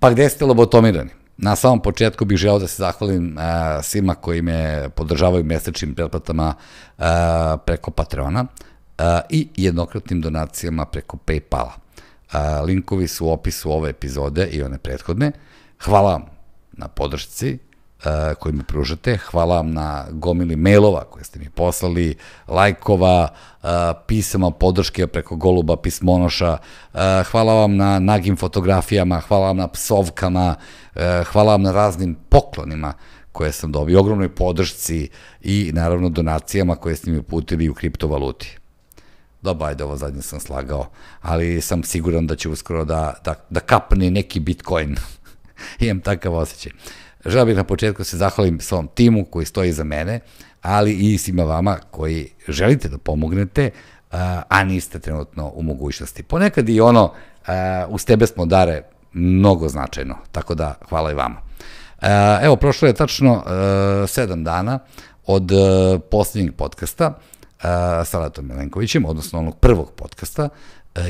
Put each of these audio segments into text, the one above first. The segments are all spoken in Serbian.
Pa gde ste lobotomirani? Na samom početku bih želeo da se zahvalim a, e, svima koji me podržavaju mesečnim pretplatama a, e, preko Patreona a, e, i jednokratnim donacijama preko Paypala. A, linkovi su u opisu ove epizode i one prethodne. Hvala na podršci, Eh, koji mi pružate. Hvala vam na gomili mailova koje ste mi poslali, lajkova, eh, pisama podrške preko Goluba Pismonoša, eh, hvala vam na nagim fotografijama, hvala vam na psovkama, hvala vam na raznim poklonima koje sam dobio, ogromnoj podršci i naravno donacijama koje ste mi uputili u kriptovaluti. Dobro, ajde, ovo zadnje sam slagao, ali sam siguran da će uskoro da, da, da kapne neki bitcoin. Imam takav osjećaj. Želeo bih na početku da se zahvalim svom timu koji stoji za mene, ali i svima vama koji želite da pomognete, eh, a niste trenutno u mogućnosti. Ponekad i ono, eh, uz tebe smo dare mnogo značajno, tako da hvala i vama. Eh, evo, prošlo je tačno sedam dana od posljednjeg podcasta sa Letom Milenkovićem, odnosno onog prvog podcasta,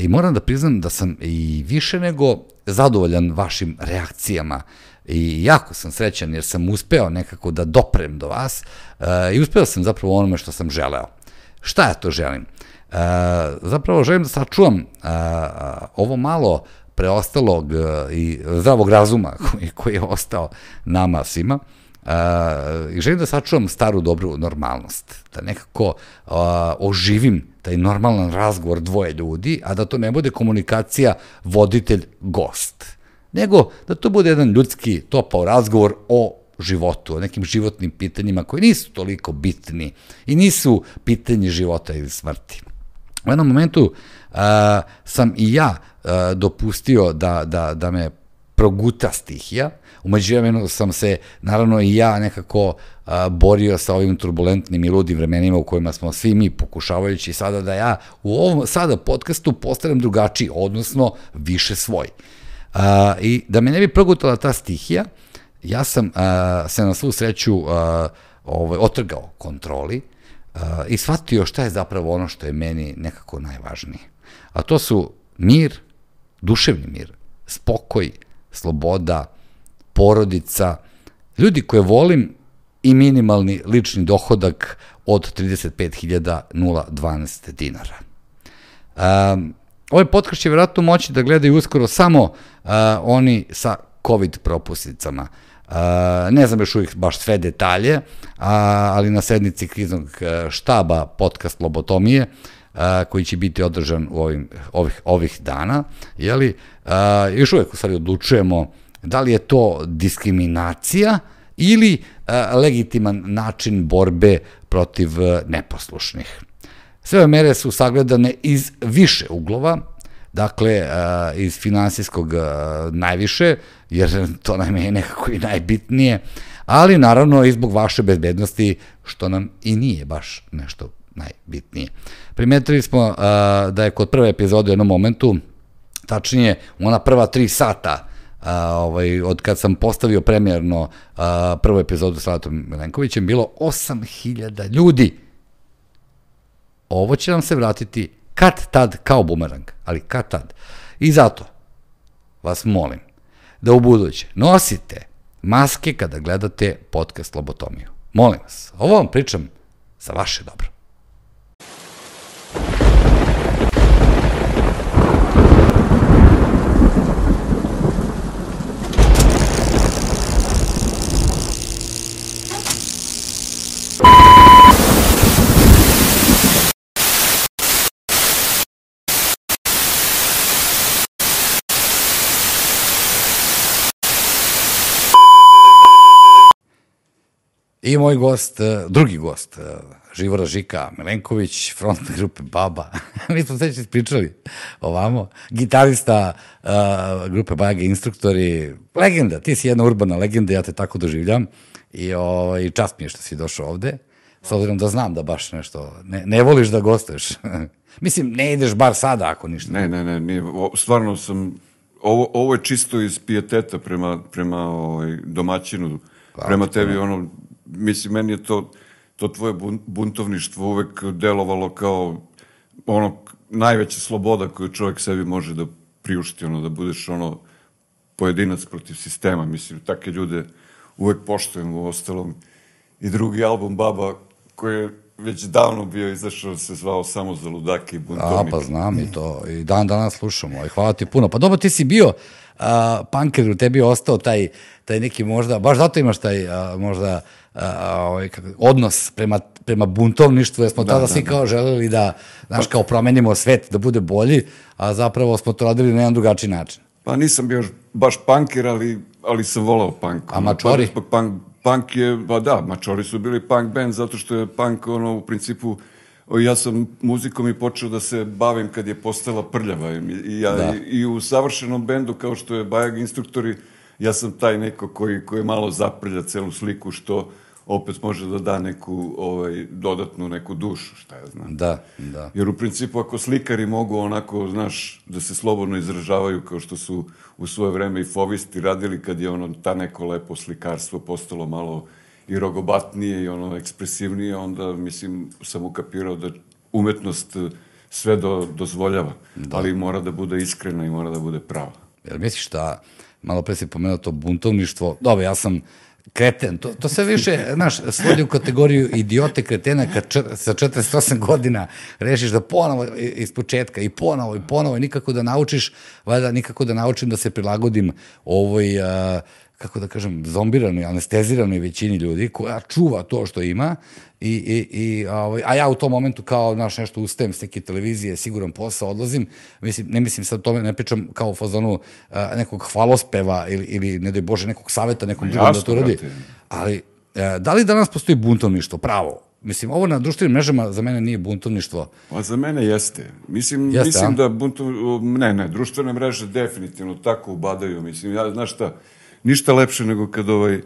i moram da priznam da sam i više nego zadovoljan vašim reakcijama i jako sam srećan jer sam uspeo nekako da doprem do vas uh, i uspeo sam zapravo onome što sam želeo. Šta ja to želim? Uh, zapravo želim da sačuvam uh, ovo malo preostalog i zdravog razuma koji, je ostao nama svima i želim da sačuvam staru dobru normalnost, da nekako oživim taj normalan razgovor dvoje ljudi, a da to ne bude komunikacija voditelj-gost nego da to bude jedan ljudski, topao razgovor o životu, o nekim životnim pitanjima koji nisu toliko bitni i nisu pitanje života ili smrti. U jednom momentu a, sam i ja a, dopustio da, da, da me proguta stihija. Umeđu vremenu sam se, naravno i ja nekako a, borio sa ovim turbulentnim i ludim vremenima u kojima smo svi mi pokušavajući sada da ja u ovom sada podcastu postanem drugačiji, odnosno više svoj. A, I da me ne bi progutala ta stihija, ja sam a, se na svu sreću a, ovaj, otrgao kontroli a, i shvatio šta je zapravo ono što je meni nekako najvažnije. A to su mir, duševni mir, spokoj, sloboda, porodica, ljudi koje volim i minimalni lični dohodak od 35.012 dinara. Um, Ovaj podcast će vjerojatno moći da gledaju uskoro samo uh, oni sa COVID propusnicama. Uh, ne znam još uvijek baš sve detalje, a, uh, ali na sednici kriznog uh, štaba podcast Lobotomije a, uh, koji će biti održan u ovim, ovih, ovih dana, jeli, a, još uvek u stvari odlučujemo da li je to diskriminacija ili a, legitiman način borbe protiv neposlušnih. Sve ove mere su sagledane iz više uglova, dakle, e, iz finansijskog e, najviše, jer to nam je nekako i najbitnije, ali naravno i zbog vaše bezbednosti, što nam i nije baš nešto najbitnije. Primetili smo e, da je kod prve epizode u jednom momentu, tačnije ona prva tri sata, a, ovaj, od kad sam postavio premjerno prvu epizodu sa Latom Milenkovićem, bilo 8000 ljudi ovo će nam se vratiti kad tad kao bumerang, ali kad tad. I zato vas molim da u buduće nosite maske kada gledate podcast Lobotomiju. Molim vas, ovo vam pričam za vaše dobro. I moj gost, e, drugi gost, e, Živora Žika Melenković, front grupe Baba. Mi smo sveći pričali ovamo. Gitarista uh, grupe Bajage Instruktori, legenda, ti si jedna urbana legenda, ja te tako doživljam. I, o, ovaj, i čast mi je što si došao ovde, s obzirom da znam da baš nešto, ne, ne voliš da gostuješ. Mislim, ne ideš bar sada ako ništa. Ne, ne, ne, ne stvarno sam, ovo, ovo je čisto iz pijeteta prema, prema ovaj, domaćinu, Hvala prema tebi, da. ono, mislim, meni je to, to tvoje buntovništvo uvek delovalo kao ono najveća sloboda koju čovjek sebi može da priušti, ono, da budeš ono pojedinac protiv sistema. Mislim, takve ljude uvek poštujem u ostalom. I drugi album Baba, koji je već davno bio izašao, se zvao samo za ludake i buntovnike. A, pa znam i to. I dan danas slušamo. I hvala ti puno. Pa dobro, ti si bio uh, punker, u tebi je ostao taj, taj neki možda, baš zato imaš taj uh, možda ovaj, odnos prema, prema buntovništvu, jer smo da, tada da, svi da. kao želeli da, znaš, kao promenimo svet, da bude bolji, a zapravo smo to radili na jedan drugačiji način. Pa nisam bio baš punkir, ali, ali sam volao punk. A mačori? Pa, punk, punk je, pa da, mačori su bili punk band, zato što je punk, ono, u principu, ja sam muzikom i počeo da se bavim kad je postala prljava. I, ja, da. i, i u savršenom bendu, kao što je Bajag instruktori, ja sam taj neko koji, koji malo zaprlja celu sliku, što opet može da da neku ovaj, dodatnu neku dušu, šta ja znam. Da, da. Jer u principu ako slikari mogu onako, znaš, da se slobodno izražavaju kao što su u svoje vreme i fovisti radili kad je ono ta neko lepo slikarstvo postalo malo i rogobatnije i ono ekspresivnije, onda mislim sam ukapirao da umetnost sve do, dozvoljava, da. ali mora da bude iskrena i mora da bude prava. Jel misliš da malo pre si pomenuo to buntovništvo, dobro, ja sam kreten, to, to se više, znaš, svodi u kategoriju idiote kretena kad čr, sa 48 godina rešiš da ponovo iz početka i ponovo i ponovo i nikako da naučiš, valjda nikako da naučim da se prilagodim ovoj a, kako da kažem, zombiranoj, anesteziranoj većini ljudi koja čuva to što ima i, i, i ovaj, a ja u tom momentu kao, naš nešto ustajem s neke televizije, siguran posao, odlazim, mislim, ne mislim sad tome, ne pričam kao u fazonu a, nekog hvalospeva ili, ili, ne daj Bože, nekog saveta nekom drugom da to radi. Ali, a, e, da li danas postoji buntovništvo, pravo, Mislim, ovo na društvenim mrežama za mene nije buntovništvo. Pa za mene jeste. Mislim, jeste, mislim a? da buntov... Ne, ne, društvene mreže definitivno tako ubadaju. Mislim, ja, znaš šta, ništa lepše nego kad ovaj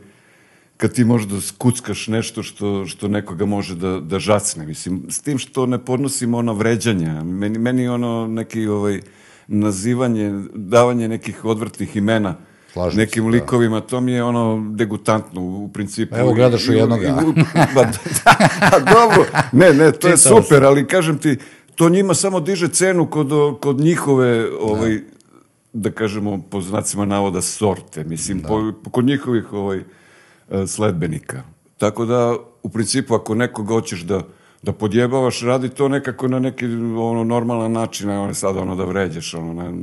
kad ti možeš da skuckaš nešto što, što nekoga može da, da žacne, mislim, s tim što ne podnosimo ona vređanja, meni, meni ono neki ovaj, nazivanje, davanje nekih odvrtnih imena, Slažem nekim se, da. likovima, da. to mi je ono degutantno u principu. Evo gledaš u jednog. I, i, ba, pa da, a dobro, ne, ne, to Čitao je super, sam. ali kažem ti, to njima samo diže cenu kod, kod njihove ovaj, da da kažemo, po znacima navoda sorte, mislim, da. po, kod njihovih ovaj, e, sledbenika. Tako da, u principu, ako nekoga hoćeš da, da podjebavaš, radi to nekako na neki ono, normalan način, a ono, sad ono da vređaš, ono, na,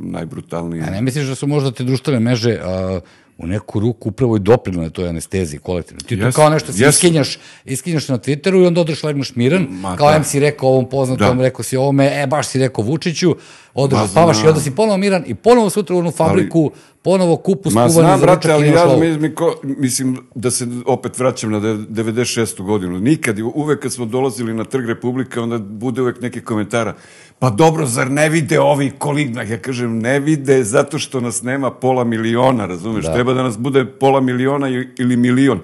najbrutalnije. A ne misliš da su možda te društvene meže a, u neku ruku upravo i doprinule toj anesteziji kolektivno. Ti yes, to kao nešto se iskinjaš, iskinjaš na Twitteru i onda odreš legnuš miran, Ma, kao da. MC rekao ovom poznatom, da. rekao si ovome, e, baš si rekao Vučiću, odrebe spavaš i onda si ponovo miran i ponovo sutra u onu fabriku, ali, ponovo kupus ma, za brate, ali ja mi, mi ko, mislim da se opet vraćam na 96. godinu. Nikad, uvek kad smo dolazili na Trg Republika, onda bude uvek neki komentara. Pa dobro, zar ne vide ovi koligna? Ja kažem, ne vide zato što nas nema pola miliona, razumeš? Da. Treba da nas bude pola miliona ili milion.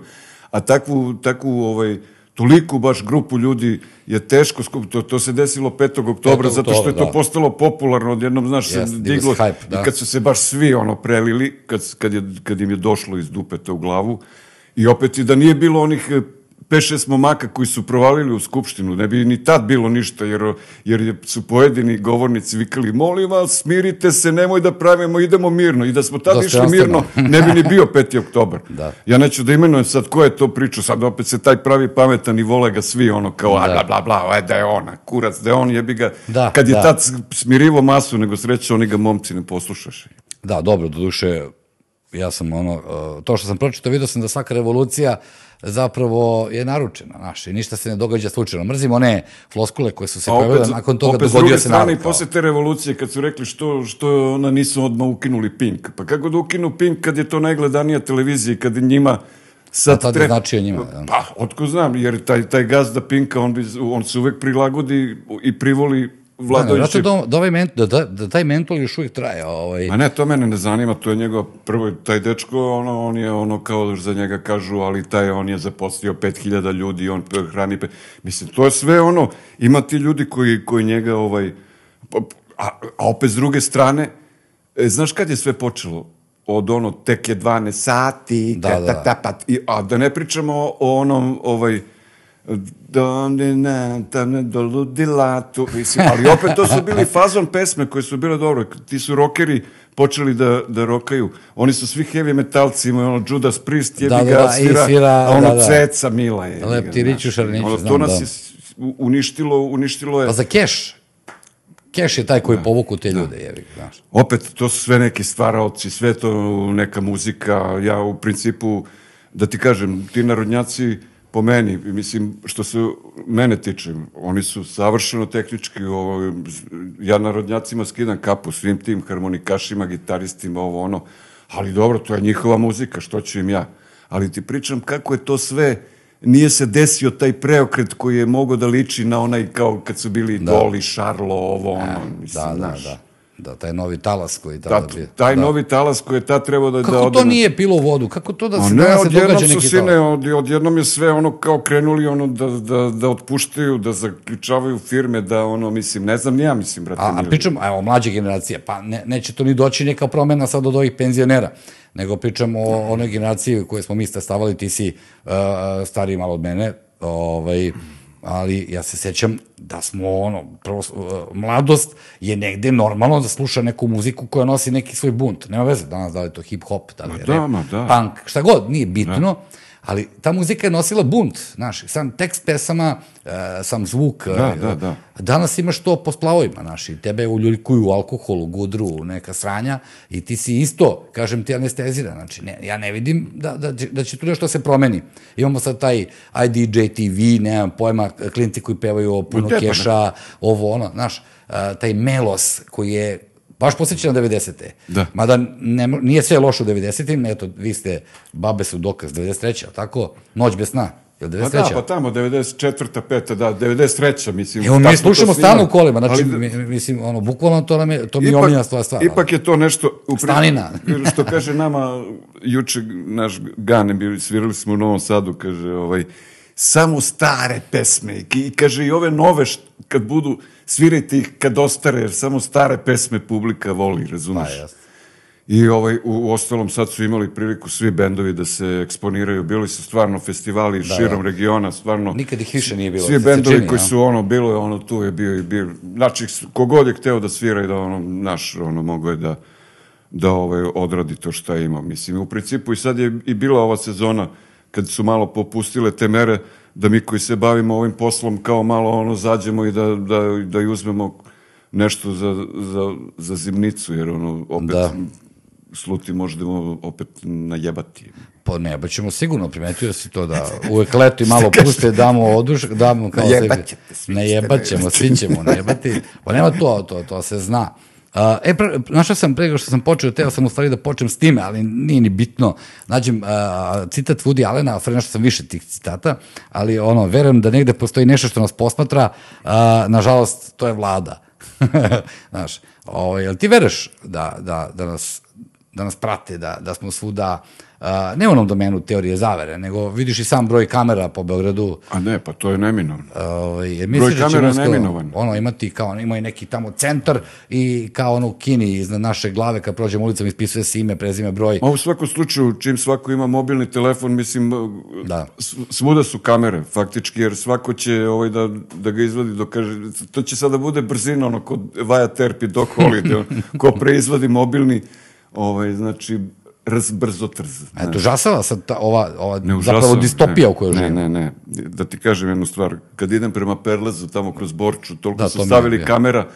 A takvu, takvu ovaj, toliku baš grupu ljudi je teško, to, to se desilo 5. oktobra, zato što je to da. postalo popularno, odjednom, znaš, yes, se diglo, hype, da. i kad su se baš svi ono prelili, kad, kad, je, kad im je došlo iz dupe to u glavu, i opet i da nije bilo onih 5-6 momaka koji su provalili u Skupštinu, ne bi ni tad bilo ništa, jer, jer su pojedini govornici vikali, molim vas, smirite se, nemoj da pravimo, idemo mirno. I da smo tad da išli mirno, ne bi ni bio 5. oktober. Da. Ja neću da imenujem sad ko je to pričao, sad opet se taj pravi pametan i vole ga svi, ono kao, da. bla, bla, bla, e, da je ona, kurac, da je on, jebi ga. Da, Kad je da. tad smirivo masu, nego sreće, oni ga momci ne poslušaše. Da, dobro, do duše, ja sam ono, eh, to što sam pročito, vidio sam da svaka revolucija, zapravo je naručena, znaš, i ništa se ne događa slučajno. Mrzimo one floskule koje su se pojavile, nakon toga opet, dogodio se narod. Opet posle te revolucije, kad su rekli što, što ona nisu odmah ukinuli Pink, pa kako da ukinu Pink kad je to najgledanija televizija i kad njima Sad pa treba... znači njima. Da. Pa, otko znam, jer taj, taj gazda Pinka, on, bi, on se uvek prilagodi i privoli vladajući... Da, ne, da, da, da ovaj ment, da, da, da, taj mentol još uvijek traje. Ovaj. Ma ne, to mene ne zanima, to je njegov prvo, taj dečko, ono, on je ono kao da za njega kažu, ali taj on je zaposlio 5000 ljudi, on hrani... Pe... Mislim, to je sve ono, ima ti ljudi koji, koji njega ovaj... A, a opet s druge strane, e, znaš kad je sve počelo? od ono tek je 12 sati, da, ta, ta, ta, pa, i, a da ne pričamo o onom ovaj do ludila tu, mislim, ali opet to su bili fazon pesme koje su bile dobre, ti su rokeri počeli da, da rokaju, oni su svi heavy metalci, imaju ono Judas Priest, jebi da, da, da svira, svira, a ono da, da. ceca mila je. Leptiriću, šarniću, znam, To nas da. je uništilo, uništilo je... Pa za keš, Keš je taj koji da. povuku te da. ljude, da. jevi, znaš. Opet, to su sve neki stvaraoci, sve to neka muzika, ja u principu, da ti kažem, ti narodnjaci, uh, po meni, mislim, što se mene tiče, oni su savršeno tehnički, ovo, ja narodnjacima skidam kapu, svim tim harmonikašima, gitaristima, ovo ono, ali dobro, to je njihova muzika, što ću im ja. Ali ti pričam kako je to sve, nije se desio taj preokret koji je mogao da liči na onaj kao kad su bili da. Doli, Šarlo, ovo ono, e, mislim, da, da, znaš. da. Da, taj novi talas koji tada da, bio. Taj da. novi talas koji je tad trebao da... Kako da to nije pilo vodu? Kako to da se, ne, da se događa neki su sine, od, odjednom je sve ono kao krenuli ono da, da, da otpuštaju, da zaključavaju firme, da ono, mislim, ne znam, nija mislim, brate. A, a pričam, evo, mlađe generacije, pa ne, neće to ni doći neka promena sad od ovih penzionera nego pričamo o onoj generaciji koje smo mi stavali, ti si uh, stariji malo od mene, ovaj, ali ja se sećam da smo ono, prvo, e, mladost je negde normalno da sluša neku muziku koja nosi neki svoj bunt, nema veze danas da li je to hip hop, da li je ma rap, da, ma da. punk, šta god, nije da. bitno, da ali ta muzika je nosila bunt, znaš, sam tekst pesama, e, sam zvuk. E, da, da, da. Danas imaš to po splavovima, znaš, i tebe uljulikuju u alkoholu, gudru, neka sranja, i ti si isto, kažem ti, anestezira, znači, ne, ja ne vidim da, da, da, da će tu nešto se promeni. Imamo sad taj IDJ TV, nemam pojma, klinci koji pevaju o pa puno keša, ovo, ono, znaš, e, taj melos koji je baš posjeća na 90-te. Da. Mada ne, nije sve loše u 90-im, eto, vi ste, babe su dokaz, 93-a, tako? Noć bez sna. Jel 93. Pa da, pa tamo, 94. 5. da, 93. mislim. Evo, mi slušamo stalno u kolima, znači, ali, da- mi, mislim, ono, bukvalno to nam je, to mi je omiljena stvar Ipak je to nešto... U Stanina. što kaže nama, juče naš Gane, bili, svirali smo u Novom Sadu, kaže, ovaj, samo stare pesme i, kaže i ove nove kad budu svirajte ih kad ostare jer samo stare pesme publika voli, razumeš? Pa, jasno. I ovaj, u ostalom sad su imali priliku svi bendovi da se eksponiraju. Bili su stvarno festivali da, širom da. regiona, stvarno... Nikad ih više nije bilo. Svi da bendovi čini, koji su ono, bilo je ono, tu je bio i bio. Znači, kogod je hteo da svira i da ono, naš, ono, mogo je da, da ovaj, odradi to šta ima. Mislim, u principu i sad je i bila ova sezona uh, kad su malo popustile te mere, da mi koji se bavimo ovim poslom kao malo ono zađemo i da, da, da i uzmemo nešto za, za, za zimnicu, jer ono opet da. sluti možemo opet najebati. Pa ne, ba ćemo sigurno primetio si to da uvek leto i malo puste, damo oduš, damo kao sebi. Najebat ćemo, svi ćemo najebati. Pa nema to, to, to se zna. Uh, e, pre, našao sam prego što sam počeo, teo sam u stvari da počnem s time, ali nije ni bitno. Nađem a, citat Woody Allena, ali našao sam više tih citata, ali ono, verujem da negde postoji nešto što nas posmatra, a, nažalost, to je vlada. Znaš, ovo, ovaj, jel ti veruješ da, da, da, nas, da nas prate, da, da smo svuda uh, a, ne u onom domenu teorije zavere, nego vidiš i sam broj kamera po Beogradu. A ne, pa to je neminovno. Ovaj, Uh, broj da kamera je neminovan. Ono, imati kao, ima i neki tamo centar i kao ono u Kini iznad naše glave kad prođemo ulicom ispisuje se ime, prezime, broj. Ma u svakom slučaju, čim svako ima mobilni telefon, mislim, da. svuda su kamere, faktički, jer svako će ovaj, da, da ga izvadi, dok kaže, to će sada bude brzina, ono, kod Vaja Terpi, Doc Holiday, ko preizvadi mobilni, ovaj, znači, rz, brzo, trz. Ne. Eto, užasava sad ta, ova, ova ne, užasava, zapravo distopija ne, u kojoj živimo. Ne, ne, ne. Da ti kažem jednu stvar. Kad idem prema Perlezu, tamo kroz Borču, toliko da, su to stavili je, kamera,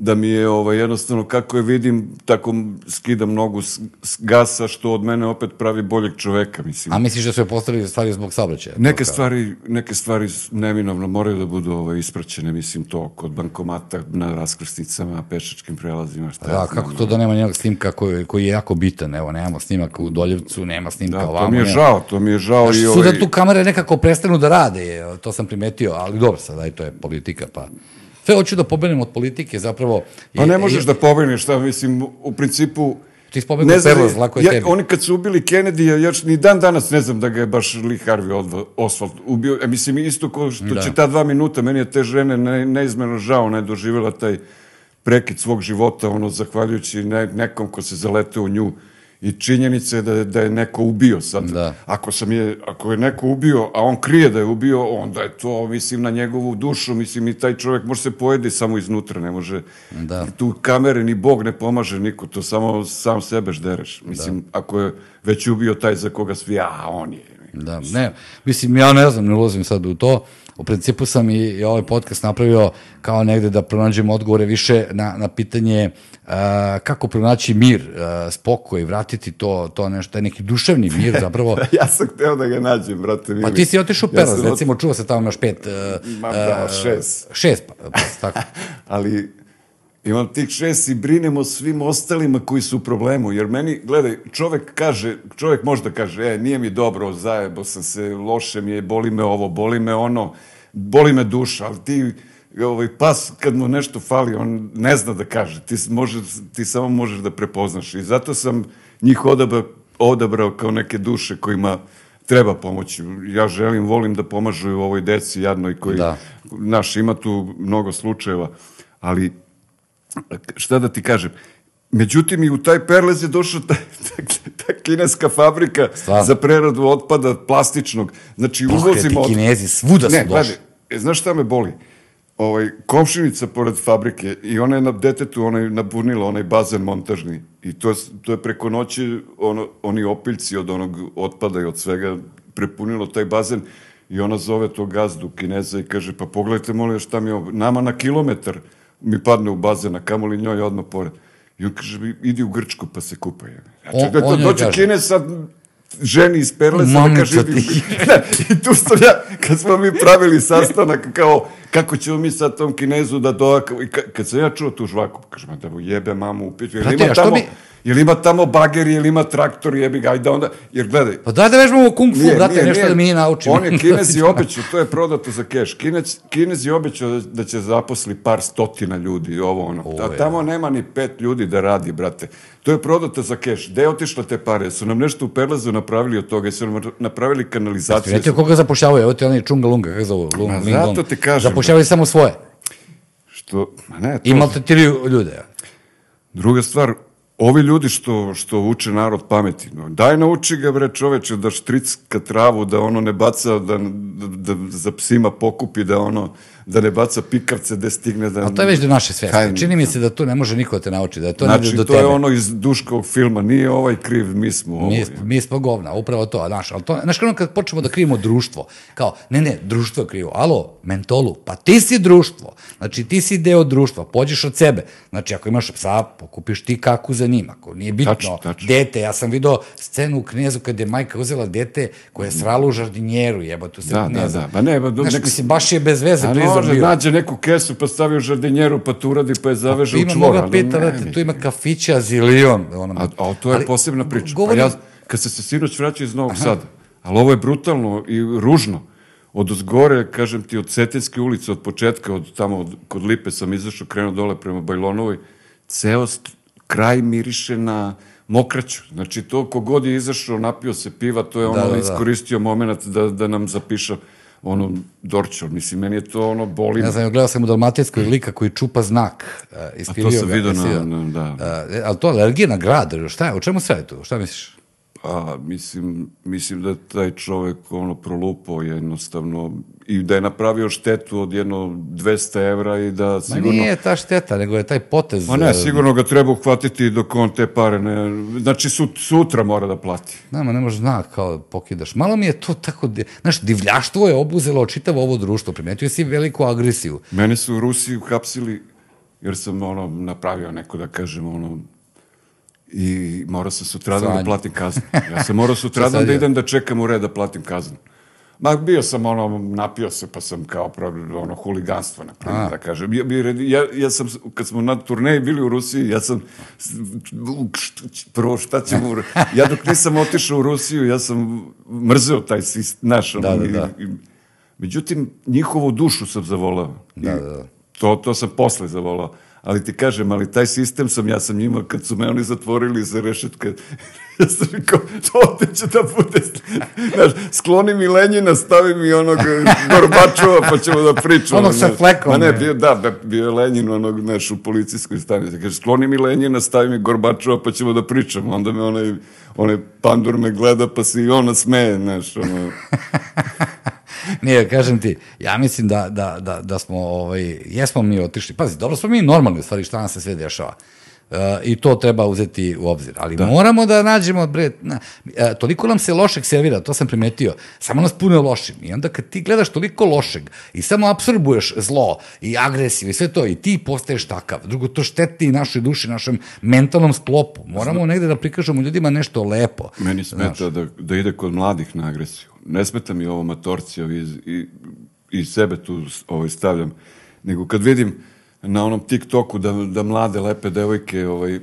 da mi je ovaj, jednostavno kako je vidim, tako skidam nogu s, s gasa, što od mene opet pravi boljeg čoveka, mislim. A misliš da su je postavili stvari zbog saobraćaja? Neke stvari, neke stvari neminovno moraju da budu ovaj, ispraćene, mislim, to kod bankomata, na raskrsnicama, pešačkim prelazima, šta da, ja znam, kako to da nema njenog snimka koji, koji je jako bitan, evo, nemamo snimak u Doljevcu, nema snimka da, ovamo. to mi je nema. žao, to mi je žao i ovaj... Su da tu kamere nekako prestanu da rade, to sam primetio, ali dobro sad, aj, to je politika, pa... Sve hoću da pobenem od politike, zapravo... Pa ne možeš da pobeneš, šta mislim, u principu... Ti spomenu Perloz, lako je ja, tebi. Oni kad su ubili Kennedy, ja još ni dan danas ne znam da ga je baš Lee Harvey Oswald ubio. E, mislim, isto ko što da. će ta dva minuta, meni je te žene ne, neizmjerno žao, ona je doživjela taj prekid svog života, ono, zahvaljujući nekom ko se zaleteo u nju i činjenica da je da, da je neko ubio sad. Da. Ako, sam je, ako je neko ubio, a on krije da je ubio, onda je to, mislim, na njegovu dušu, mislim, i taj čovek može se pojedi samo iznutra, ne može, da. tu kamere ni Bog ne pomaže niko, to samo sam sebe ždereš. Da. Mislim, da. ako je već ubio taj za koga svi, a on je. Da, ne, mislim, ja ne znam, ne ulazim sad u to, U principu sam i, i ovaj podcast napravio kao negde da pronađem odgovore više na, na pitanje Eh, kako pronaći mir, eh, spokoj, vratiti to, to nešto, taj neki duševni mir zapravo. ja sam hteo da ga nađem, brate. Mili. Pa ti si otišao u Peraz, ja sam... recimo, čuva se tamo naš pet. Eh, Ma da, šest. Šest, pa, pa tako. Ali imam tih šest i brinem o svim ostalima koji su u problemu, jer meni, gledaj, čovek kaže, čovek može da kaže, e, nije mi dobro, zajebo sam se, loše mi je, boli me ovo, boli me ono, boli me duša, ali ti ovaj pas kad mu nešto fali, on ne zna da kaže. Ti, može, ti samo možeš da prepoznaš. I zato sam njih odabra, odabrao kao neke duše kojima treba pomoć. Ja želim, volim da pomažu u ovoj deci jadnoj koji, da. naš, ima tu mnogo slučajeva, ali šta da ti kažem, Međutim, i u taj Perlez je došla ta, ta, ta kineska fabrika Stvarno. za preradu otpada plastičnog. Znači, Pokreti uvozimo... Pokreti kinezi, svuda ne, su došli. Gledaj, e, znaš šta me boli? ovaj, komšinica pored fabrike i ona je na detetu onaj, naburnila onaj bazen montažni. I to je, to je preko noći ono, oni opiljci od onog otpada i od svega prepunilo taj bazen i ona zove to gazdu kineza i kaže pa pogledajte molim šta mi je ovo, nama na kilometar mi padne u bazen, a kamoli njoj odmah pored. I on kaže, idi u Grčku pa se kupaj. Znači, on, da, to dođe Kinez sad ženi iz Perlesa da kaže... Da, I tu sam ja, kad smo mi pravili sastanak, kao, kako ćemo mi sa tom kinezu da doda... Kad sam ja čuo tu žvaku, kažem, da mu jebe mamu u piću. Brate, a što tamo, bi... Jel ima tamo bager, jel ima traktor, jebi ga, ajde onda, jer gledaj. Pa daj da vežbamo kung fu, nije, brate, nije, nešto da mi nije naučimo. On je kinezi obećao, to je prodato za keš, kinez, kinezi obećao da će zaposli par stotina ljudi, ovo ono. Ove, A tamo da. nema ni pet ljudi da radi, brate. To je prodato za keš. Gde je otišla te pare? Su nam nešto u Perlazu napravili od toga, su nam napravili kanalizaciju. Jeste, koga zapošljavaju, evo ti onaj Čunga Lunga, kako zove, Lunga, Ma, Zato Lunga. Zapošljavaju samo svoje. Što, ma ne, to... I maltretiraju ljude. Druga stvar, ovi ljudi što, što uče narod pameti, no, daj nauči ga bre čoveče da štricka travu, da ono ne baca, da, da, da za psima pokupi, da ono da ne baca pikavce gde stigne da... A to je već do naše svesti. Kaj... Čini mi se da tu ne može niko da te nauči, da to znači, ne do tebe. Znači, to je ono iz Duškovog filma, nije ovaj kriv, mi smo ovo. Mi, mi smo govna, upravo to, znaš, ali to, znaš, kad počnemo da krivimo društvo, kao, ne, ne, društvo je krivo, alo, mentolu, pa ti si društvo, znači ti si deo društva, pođeš od sebe, znači ako imaš psa, pokupiš ti kaku za njim, ako nije bitno, tačno, tačno. dete, ja sam video scenu u Knezu kada je majka uzela dete koje je sralo u žardinjeru, jebote, u da, sred da, Kneza. Da, da, pa ne, ba, pa do, Znaš, nek... mislim, baš je bez veze, pa blizu može, bio. nađe neku kesu pa stavi u žardinjeru pa tu uradi pa je zaveže pa, u čvor. Ima mnoga peta, vrati, tu ima kafića zilion. Ono. A, a to je ali, posebna priča. Pa govorim... Pa ja, kad se se sinoć vraćao iz Novog Aha. Sada, ali ovo je brutalno i ružno. Od uzgore, kažem ti, od Cetinske ulice, od početka, od tamo od, kod Lipe sam izašao, krenuo dole prema Bajlonovoj, ceo kraj miriše na mokraću. Znači, to kogod je izašao, napio se piva, to je da, ono da, da, da. iskoristio moment da, da nam zapiša ono, Dorčor, mislim, meni je to ono boli. Ja znam, gledao sam u Dalmatinskoj lika koji čupa znak. Uh, A to sam vidio na, na, da. Uh, e, e, ali to alergija na grad, šta je, o čemu sve je to, šta misliš? A, mislim, mislim da taj čovek ono prolupao jednostavno i da je napravio štetu od jedno 200 evra i da sigurno... Ma nije ta šteta, nego je taj potez... Ma ne, eh, sigurno ga treba uhvatiti dok on te pare ne... Znači, sut, sutra mora da plati. Da, ma ne može zna kao pokidaš. Malo mi je to tako... Znaš, divljaštvo je obuzelo čitavo ovo društvo. Primetio si veliku agresiju. Mene su u Rusiji uhapsili jer sam ono napravio neko, da kažem, ono, i morao sam sutradan da platim kaznu. Ja sam morao sutradan da idem da čekam u red da platim kaznu. Ma bio sam ono, napio se pa sam kao ono huliganstvo, na primjer, da kažem. Ja, ja, ja sam, kad smo na turneji bili u Rusiji, ja sam, prvo šta ćemo, ja dok nisam otišao u Rusiju, ja sam mrzeo taj naš, da, da, da. I, da. i, međutim, njihovu dušu sam zavolao. Da, da, da. To, to sam posle zavolao ali ti kažem, ali taj sistem sam, ja sam njima, kad su me oni zatvorili za rešetke, to ovde će da bude, znaš, skloni mi Lenjina, stavi mi onog e, Gorbačova, pa ćemo da pričamo. Onog sa flekom. Ma ne, bio, da, bio je Lenjin onog, znaš, u policijskoj stanici. Kaže, skloni mi Lenjina, stavi mi Gorbačova, pa ćemo da pričamo. Onda me onaj, onaj pandur me gleda, pa se i ona smeje, znaš, ono... Nije, kažem ti, ja mislim da, da, da, da smo, ovaj, jesmo mi otišli. Pazi, dobro smo mi normalni, u stvari, šta nam se sve dešava. Uh, i to treba uzeti u obzir. Ali da. moramo da nađemo, bre, na, a, e, toliko nam se lošeg servira, to sam primetio, samo nas puno lošim. I onda kad ti gledaš toliko lošeg i samo absorbuješ zlo i agresiju i sve to, i ti postaješ takav. Drugo, to šteti našoj duši, našem mentalnom sklopu. Moramo Zna. negde da prikažemo ljudima nešto lepo. Meni smeta Znaš. da, da ide kod mladih na agresiju. Ne smeta mi ovo matorci, ovi iz, i, i sebe tu ovaj, stavljam, nego kad vidim na onom TikToku da, da mlade lepe devojke ovaj,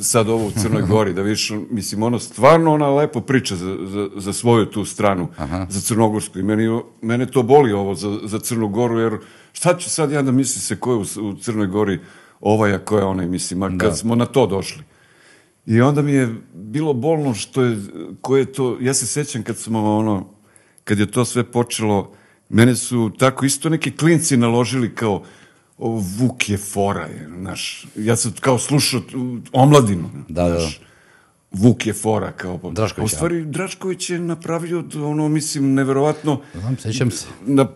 sad ovo u Crnoj Gori, da vidiš, mislim, ono stvarno ona lepo priča za, za, za svoju tu stranu, Aha. za Crnogorsku i meni, mene to boli ovo za, za Crnu Goru, jer šta će sad ja da mislim se ko je u, u Crnoj Gori ovaj, a ko je onaj, mislim, a kad da. smo na to došli. I onda mi je bilo bolno što je, ko je to, ja se sećam kad smo ono, kad je to sve počelo, mene su tako isto neki klinci naložili kao, Vuk je fora, je, znaš. Ja sam kao slušao omladinu, da, da, da. znaš. Da. Vuk je fora kao pa. Drašković. U stvari Drašković je napravio ono mislim neverovatno. Znam, sećam se. Na,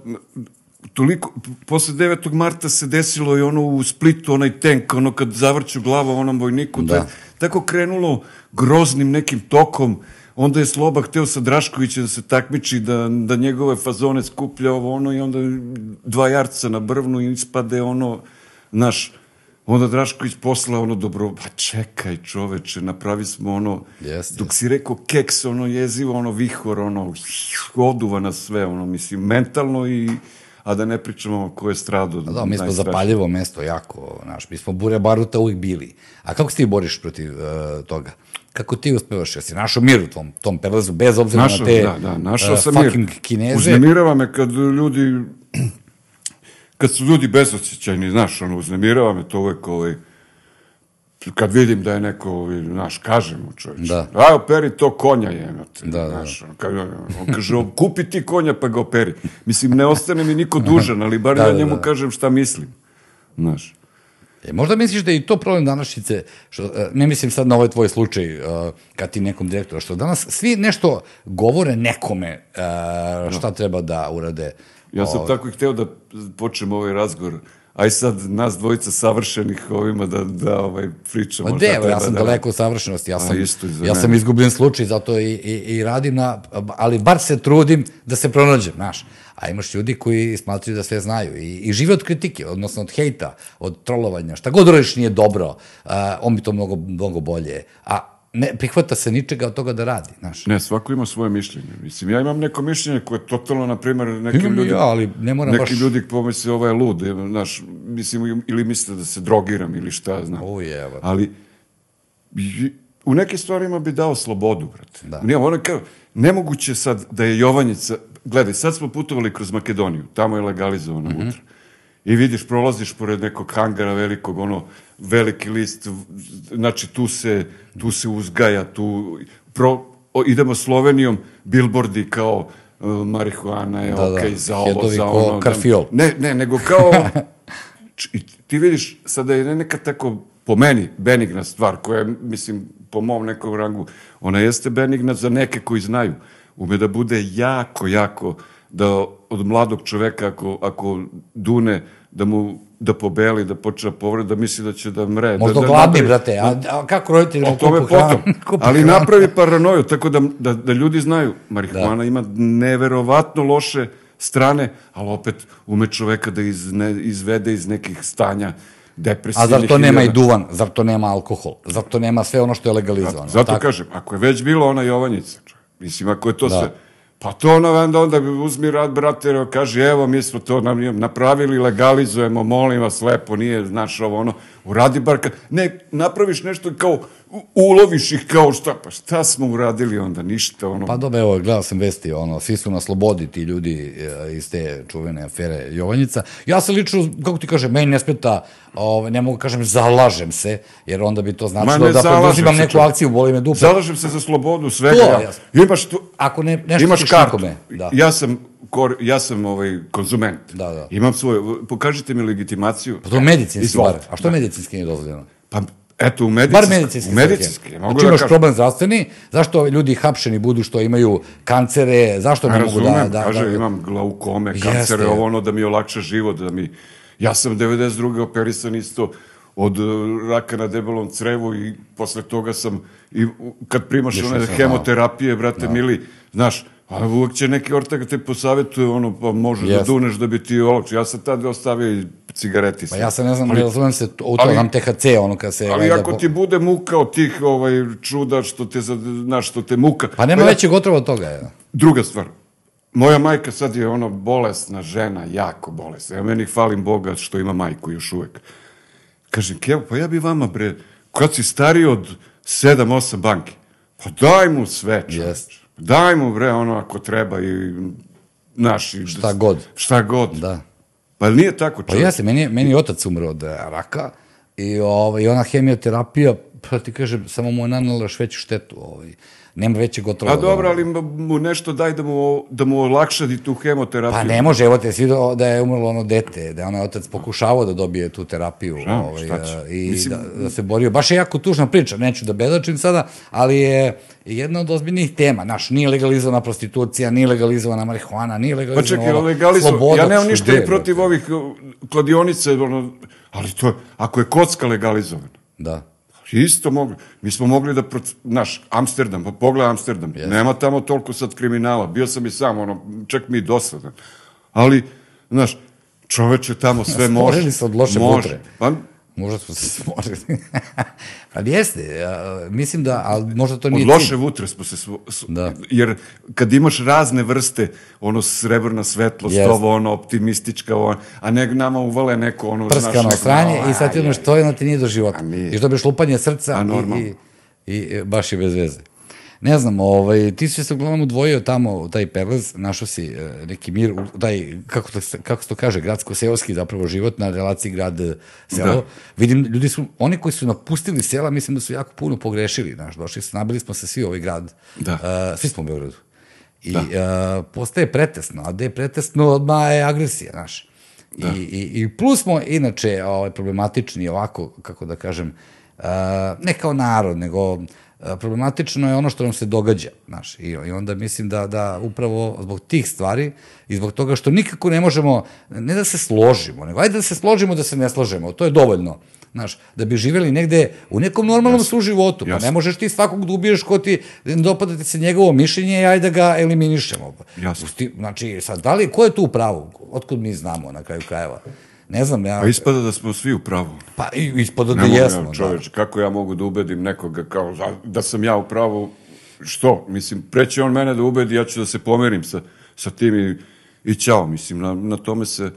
toliko, posle 9. marta se desilo i ono u Splitu, onaj tank, ono kad zavrću glava onom vojniku, da. tako krenulo groznim nekim tokom, onda je Sloba hteo sa Draškovićem da se takmiči, da, da njegove fazone skuplja ovo ono i onda dva jarca na brvnu i ispade ono, naš, onda Drašković posla ono dobro, pa čekaj čoveče, napravi smo ono, yes, dok yes. si rekao keks, ono jezivo, ono vihor, ono, oduva na sve, ono, mislim, mentalno i a da ne pričamo ko je strado. Da, da mi smo zapaljivo mesto, jako, naš, mi smo bure baruta uvijek bili. A kako se ti boriš protiv uh, toga? kako ti uspevaš, jesi našao mir u tom, tom prelazu, bez obzira našao, na te da, da, našao uh, sam fucking mir. kineze. Uznemirava me kad ljudi, kad su ljudi bezosjećajni, znaš, ono, uznemirava me to uvek, ovaj, kad vidim da je neko, ovaj, znaš, kaže mu čovječ, da. aj operi to konja jemate, da, da, znaš, da. On, kad, on kaže, kupi ti konja pa ga operi. Mislim, ne ostane mi niko dužan, ali bar da, ja da, njemu da. kažem šta mislim, znaš. E, možda misliš da je i to problem današnjice, što, e, ne mislim sad na ovaj tvoj slučaj e, kad ti nekom direktora, što danas svi nešto govore nekome e, šta da. treba da urade. Ja sam tako i hteo da počnem ovaj razgovor aj sad nas dvojica savršenih ovima da, da ovaj, pričamo. Ma pa devo, ja sam da, daleko od savršenosti, ja sam, isto ja sam izgubljen slučaj, zato i, i, i radim na, ali bar se trudim da se pronađem, znaš. A imaš ljudi koji smatruju da sve znaju i, i žive od kritike, odnosno od hejta, od trolovanja, šta god uradiš nije dobro, uh, on bi to mnogo, mnogo bolje. A ne prihvata se ničega od toga da radi, znaš. Ne, svako ima svoje mišljenje. Mislim, ja imam neko mišljenje koje je totalno, na primjer, nekim imam ljudi... Ja, ali ne moram neki baš... ljudi pomisle, ovo je lud, znaš, mislim, ili misle da se drogiram ili šta, znam. O, jeva. Ali, u nekim stvarima bi dao slobodu, brate. Da. Ne, ono kao, nemoguće sad da je Jovanjica... Gledaj, sad smo putovali kroz Makedoniju, tamo je legalizovano mm -hmm. utra i vidiš, prolaziš pored nekog hangara velikog, ono, veliki list, znači tu se, tu se uzgaja, tu, pro, o, idemo Slovenijom, bilbordi kao uh, marihuana je da, da. okej okay, da. za ovo, za ono. Da. Karfiol. ne, ne, nego kao, i ti vidiš, sada je neka tako, po meni, benigna stvar, koja je, mislim, po mom nekom rangu, ona jeste benigna za neke koji znaju, ume da bude jako, jako, da od mladog čoveka ako, ako dune, da mu da pobeli, da počne povreda, da misli da će da mre. Možda da, da, gladni, da, brate, a, a kako roditelj mu kupu hranu? Ali napravi paranoju, tako da, da, da ljudi znaju, marihuana da. ima neverovatno loše strane, ali opet ume čoveka da izne, izvede iz nekih stanja depresivnih. A zar to nema i duvan, zar to nema alkohol, zar to nema sve ono što je legalizovano? Zato, zato tako? kažem, ako je već bilo ona Jovanjica, mislim, ako je to da. sve, Pa to onda, onda uzmi rad, brate, kaže, evo, mi smo to nam napravili, legalizujemo, molim vas, lepo, nije, znaš, ovo, ono uradi bar, ka... ne, napraviš nešto kao, uloviš ih kao šta, pa šta smo uradili onda, ništa, ono. Pa dobro, evo, gledao sam vesti, ono, svi su na slobodi ti ljudi e, iz te čuvene afere Jovanjica. Ja se lično, kako ti kažem, meni ne smeta, ovaj, ne mogu da kažem, zalažem se, jer onda bi to značilo da poduzimam neku čovjek. akciju, boli me dupa. Zalažem se za slobodu svega. To, ja. Imaš tu, Ako ne, nešto imaš kartu. Nikome, da. Ja sam kor, ja sam ovaj konzument. Da, da. Imam svoju, pokažite mi legitimaciju. Pa to medicinski bar. A što da. medicinski nije dozvoljeno? Pa Eto, u medicinski. Bar medicinski. U medicinski. Mogu znači, da kažem. problem zdravstveni, zašto ljudi hapšeni budu što imaju kancere, zašto ne mogu da... da, kaže, da, imam glaukome, jeste. ovo ono da mi olakša život, da mi... Ja sam 92. operisan isto od e, raka na debelom crevu i posle toga sam, i kad primaš Više one sam, da. hemoterapije, brate da. mili, znaš, A uvek će neki ortak da te posavetuje, ono, pa možeš yes. da duneš da bi ti olakšao. Ja sam tad ostavio i cigareti. Pa ja sam ne znam, ali, razumem se, u to nam THC, ono kad se... Ali ako da... ti bude muka od tih ovaj, čuda što te, znaš, što te muka... Pa nema pa ja, većeg otrova od toga. Ja. Druga stvar, moja majka sad je ono bolesna žena, jako bolesna. Ja meni hvalim Boga što ima majku još uvek. Kažem, Kevo, pa ja bi vama, bre, kad si stariji od 7-8 banki, pa daj mu sve, čovječ. Yes. Daj mu bre, ono, ako treba i naši... Šta god. Šta god. Da. Pa nije tako čovjek? Pa jeste, meni, meni je otac umro od e, raka i, ovaj, ona hemioterapija, pa ti kažem, samo mu je nanala još veću štetu. Ovaj. Nema većeg gotovo. A dobro, ali mu nešto daj da mu, da mu olakša tu hemoterapiju. Pa ne može, evo te, svi da je umrlo ono dete, da je onaj otac pokušavao da dobije tu terapiju. Šta, ovaj, šta će? Eh, I da, Mislim... da, da, se borio. Baš je jako tužna priča, neću da bedačim sada, ali je jedna od ozbiljnih tema. Naš, nije legalizovana prostitucija, nije legalizovana marihuana, nije pa legalizovana... Pa čekaj, legalizovan, ja nemam ništa i protiv ovih eh, kladionice, ono, ali to, ako je kocka legalizovana, da. Isto mogli. Mi smo mogli da, naš, Amsterdam, pa pogledaj Amsterdam. Yes. Nema tamo toliko sad kriminala. Bio sam i sam, ono, čak mi i dosadan. Ali, znaš, čoveče tamo sve može. Stvorili se od loše može. butre. Pa, Možda smo se smorili. ali jeste, mislim da, ali možda to nije... Od loše vutre smo se... Svo, da. Jer kad imaš razne vrste, ono srebrna svetlost, jeste. ovo ono optimistička, ovo, a ne nama uvale neko ono... Prskano naš, stranje i sad ti ono što je, ono ti nije do života. I što dobiješ lupanje srca a, i, i, i baš i bez veze. Ne znam, ovaj, ti si se uglavnom udvojio tamo u taj perlaz, našao si e, neki mir, taj, kako, to, kako to kaže, gradsko-seoski zapravo život na relaciji grad-selo. E, da. Vidim, ljudi su, oni koji su napustili sela, mislim da su jako puno pogrešili, znaš, došli su, nabili smo se svi u ovaj grad. Da. Uh, svi smo u Beogradu. I da. uh, postaje pretesno, a da je pretesno, odmah je agresija, znaš. Da. I, i, I plus smo, inače, ovaj, problematični ovako, kako da kažem, uh, ne kao narod, nego E, problematično je ono što nam se događa, znaš, i, i onda mislim da, da upravo zbog tih stvari i zbog toga što nikako ne možemo, ne da se složimo, nego ajde da se složimo da se ne slažemo, to je dovoljno, znaš, da bi živjeli negde u nekom normalnom yes. suživotu, pa ne možeš ti svakog da ubiješ ko ti, dopada ti se njegovo mišljenje i ajde da ga eliminišemo. Yes. Pa, Usti, znači, sad, da li, ko je tu u pravu? Otkud mi znamo na kraju krajeva? Ne znam ja... Pa ispada da smo svi u pravu. Pa ispada da ne da jesmo. Ja, čovječ, da. kako ja mogu da ubedim nekoga kao da sam ja u pravu, što? Mislim, preće on mene da ubedi, ja ću da se pomerim sa, sa tim i, i čao, mislim, na, na tome se...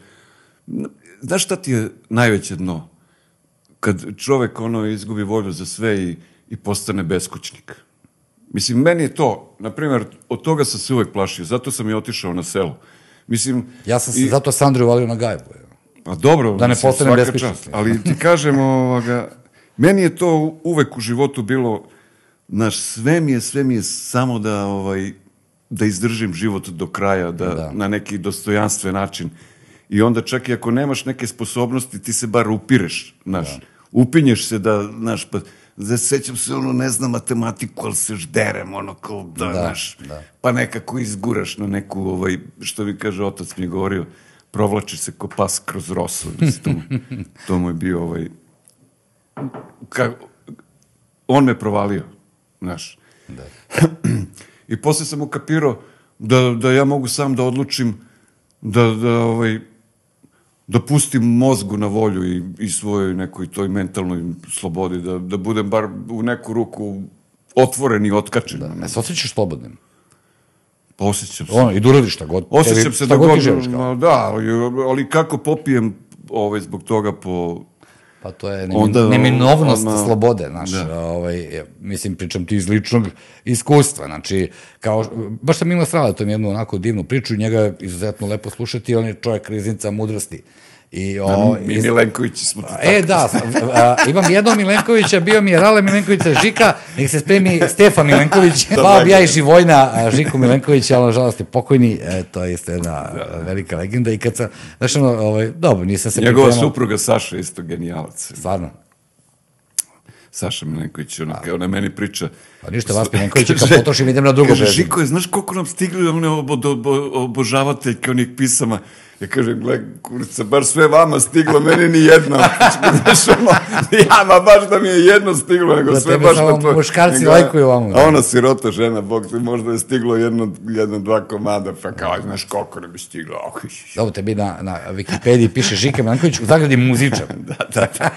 Znaš šta ti je najveće dno? Kad čovek ono izgubi volju za sve i, i postane beskućnik. Mislim, meni je to, na primjer, od toga sam se uvek plašio, zato sam i otišao na selo. Mislim, ja sam se, i, zato Sandriju valio na gajbu. Je. Pa dobro, da ne postane beskućnik. Ali ti kažem, ovoga, meni je to uvek u životu bilo, naš sve mi je, sve mi je samo da, ovaj, da izdržim život do kraja, da, da. na neki dostojanstven način. I onda čak i ako nemaš neke sposobnosti, ti se bar upireš, znaš. Da. Upinješ se da, znaš, pa, da sećam se, ono, ne znam matematiku, ali se žderem, ono, kao, da, da, znaš, da. pa nekako izguraš na neku, ovaj, što mi kaže, otac mi je govorio, provlači se ko pas kroz rosu. Mislim, to, to mu je bio ovaj... Ka, on me provalio, znaš. Da. I posle sam ukapirao da, da ja mogu sam da odlučim da, da, ovaj, da pustim mozgu na volju i, i svojoj nekoj toj mentalnoj slobodi, da, da budem bar u neku ruku otvoren i otkačen. Da, ne se osjećaš slobodnim? Pa se. Ono, I da uradi šta god. Osećam se da god, želiš kao. Da, ali, kako popijem ovaj, zbog toga po Pa to je nemin, onda, neminovnost ona, slobode, znaš, da. ovaj, mislim, pričam ti iz ličnog iskustva, znači, kao, baš sam imao strada, to je jednu onako divnu priču, njega je izuzetno lepo slušati, on je čovjek riznica mudrosti. I, o, Mi Milenkovići smo tu E, da, imam jednog Milenkovića, bio mi je Rale Milenkovića Žika, nek se spremi Stefan Milenković, pa bi ja i Živojna Žiku Milenković, ali nažalost je pokojni, e, to je isto jedna da. E, velika legenda i kad sam, znaš, ono, ovaj, dobro, nisam se Njegova pripremao. supruga Saša isto genijalac. Stvarno? Saša Milenković, ona, a, ona meni priča. Pa ništa, vas Milenković, kad potrošim idem na drugo. Kaže, Žiko je, znaš koliko nam stigli ono obo, obo, obožavateljke onih pisama, Ja kažem, gle, kurca, baš sve vama stiglo, meni ni jedna. Znaš, ono, ja, ma baš da mi je jedno stiglo, nego da sve baš na tvoj. Muškarci lajkuju vama. A da. ona sirota žena, bog ti, možda je stiglo jedno, jedno dva komada, pa kao, znaš, koliko ne da bi stiglo. Oh, Dobro, tebi na, na Wikipediji piše Žika Manković, u zagradi muzičar. da, da, da.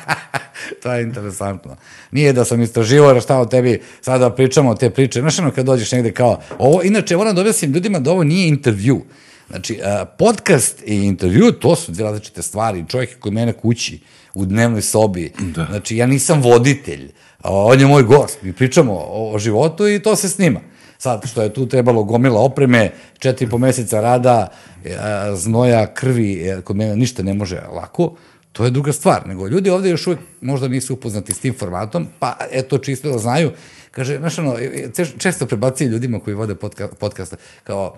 to je interesantno. Nije da sam istraživao šta o tebi sada pričamo, te priče. Znaš, ono, kad dođeš negde kao, ovo, inače, moram da objasnim ljudima da ovo nije intervju Znači, podcast i intervju, to su dve različite stvari. Čovjek koji mene kući, u dnevnoj sobi. Da. Znači, ja nisam voditelj, A, on je moj gost. Mi pričamo o, o životu i to se snima. Sad, što je tu trebalo gomila opreme, četiri po meseca rada, e, znoja, krvi, e, kod mene ništa ne može lako, to je druga stvar. Nego ljudi ovde još uvek možda nisu upoznati s tim formatom, pa eto, čisto da znaju, kaže, znaš, ono, e, često prebaci ljudima koji vode podka, podcasta, kao,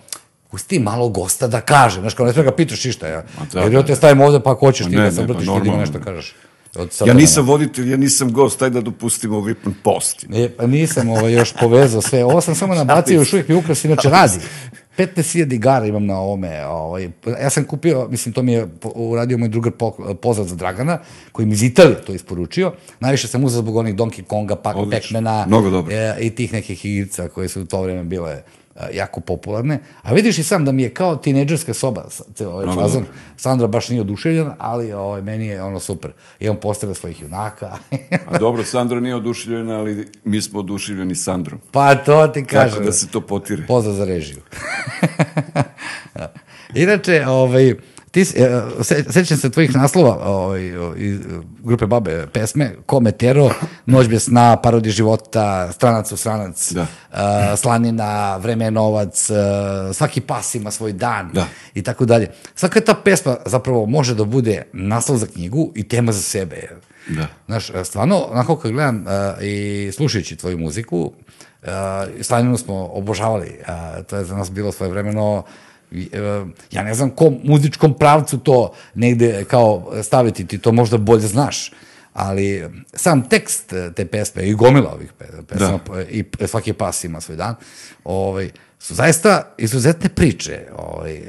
pusti malo gosta da kaže, znaš, kao ne treba ga pitaš išta, ja. Da, Jer ja da. te stavim ovde, pa ako hoćeš ti da ne, da se pa obratiš, pa ti da nešto kažeš. Od ja nisam voditelj, ja nisam gost, ajde da dopustimo Vipn post. Ne, pa nisam ovaj, još povezao sve, ovo sam samo nabacio, još uvijek mi ukras, inače radi. 15.000 igara imam na ome. Ovaj. Ja sam kupio, mislim, to mi je uradio moj drugar po, pozad za Dragana, koji mi iz Italije to isporučio. Najviše sam uzao zbog onih Donkey Konga, Pac-Mana e, i tih nekih igrica koje su u to vreme bile E, jako popularne, a vidiš i sam da mi je kao tineđerska soba, ceo ovaj fazon, Sandra baš nije oduševljena, ali ovaj, meni je ono super, I on postavlja svojih junaka. a dobro, Sandra nije oduševljena, ali mi smo oduševljeni Sandrom. Pa to ti kažem. Kako da se to potire. Pozdrav za režiju. Da. Inače, ovaj, ti, e, sećam se tvojih naslova ovaj, iz e, grupe Babe pesme, Kome tero, Noć bez sna, Parodi života, Stranac u stranac, da. uh, Slanina, Vreme je novac, uh, svaki pas ima svoj dan da. i tako dalje. Svaka ta pesma zapravo može da bude naslov za knjigu i tema za sebe. Da. Znaš, stvarno, onako kad gledam uh, i slušajući tvoju muziku, uh, Slaninu smo obožavali, uh, to je za nas bilo svoje vremeno uh, E, ja ne znam kom muzičkom pravcu to negde kao staviti, ti to možda bolje znaš, ali sam tekst te pesme i gomila ovih pesama da. i svaki pas ima svoj dan, ovaj, su zaista izuzetne priče ovaj, uh,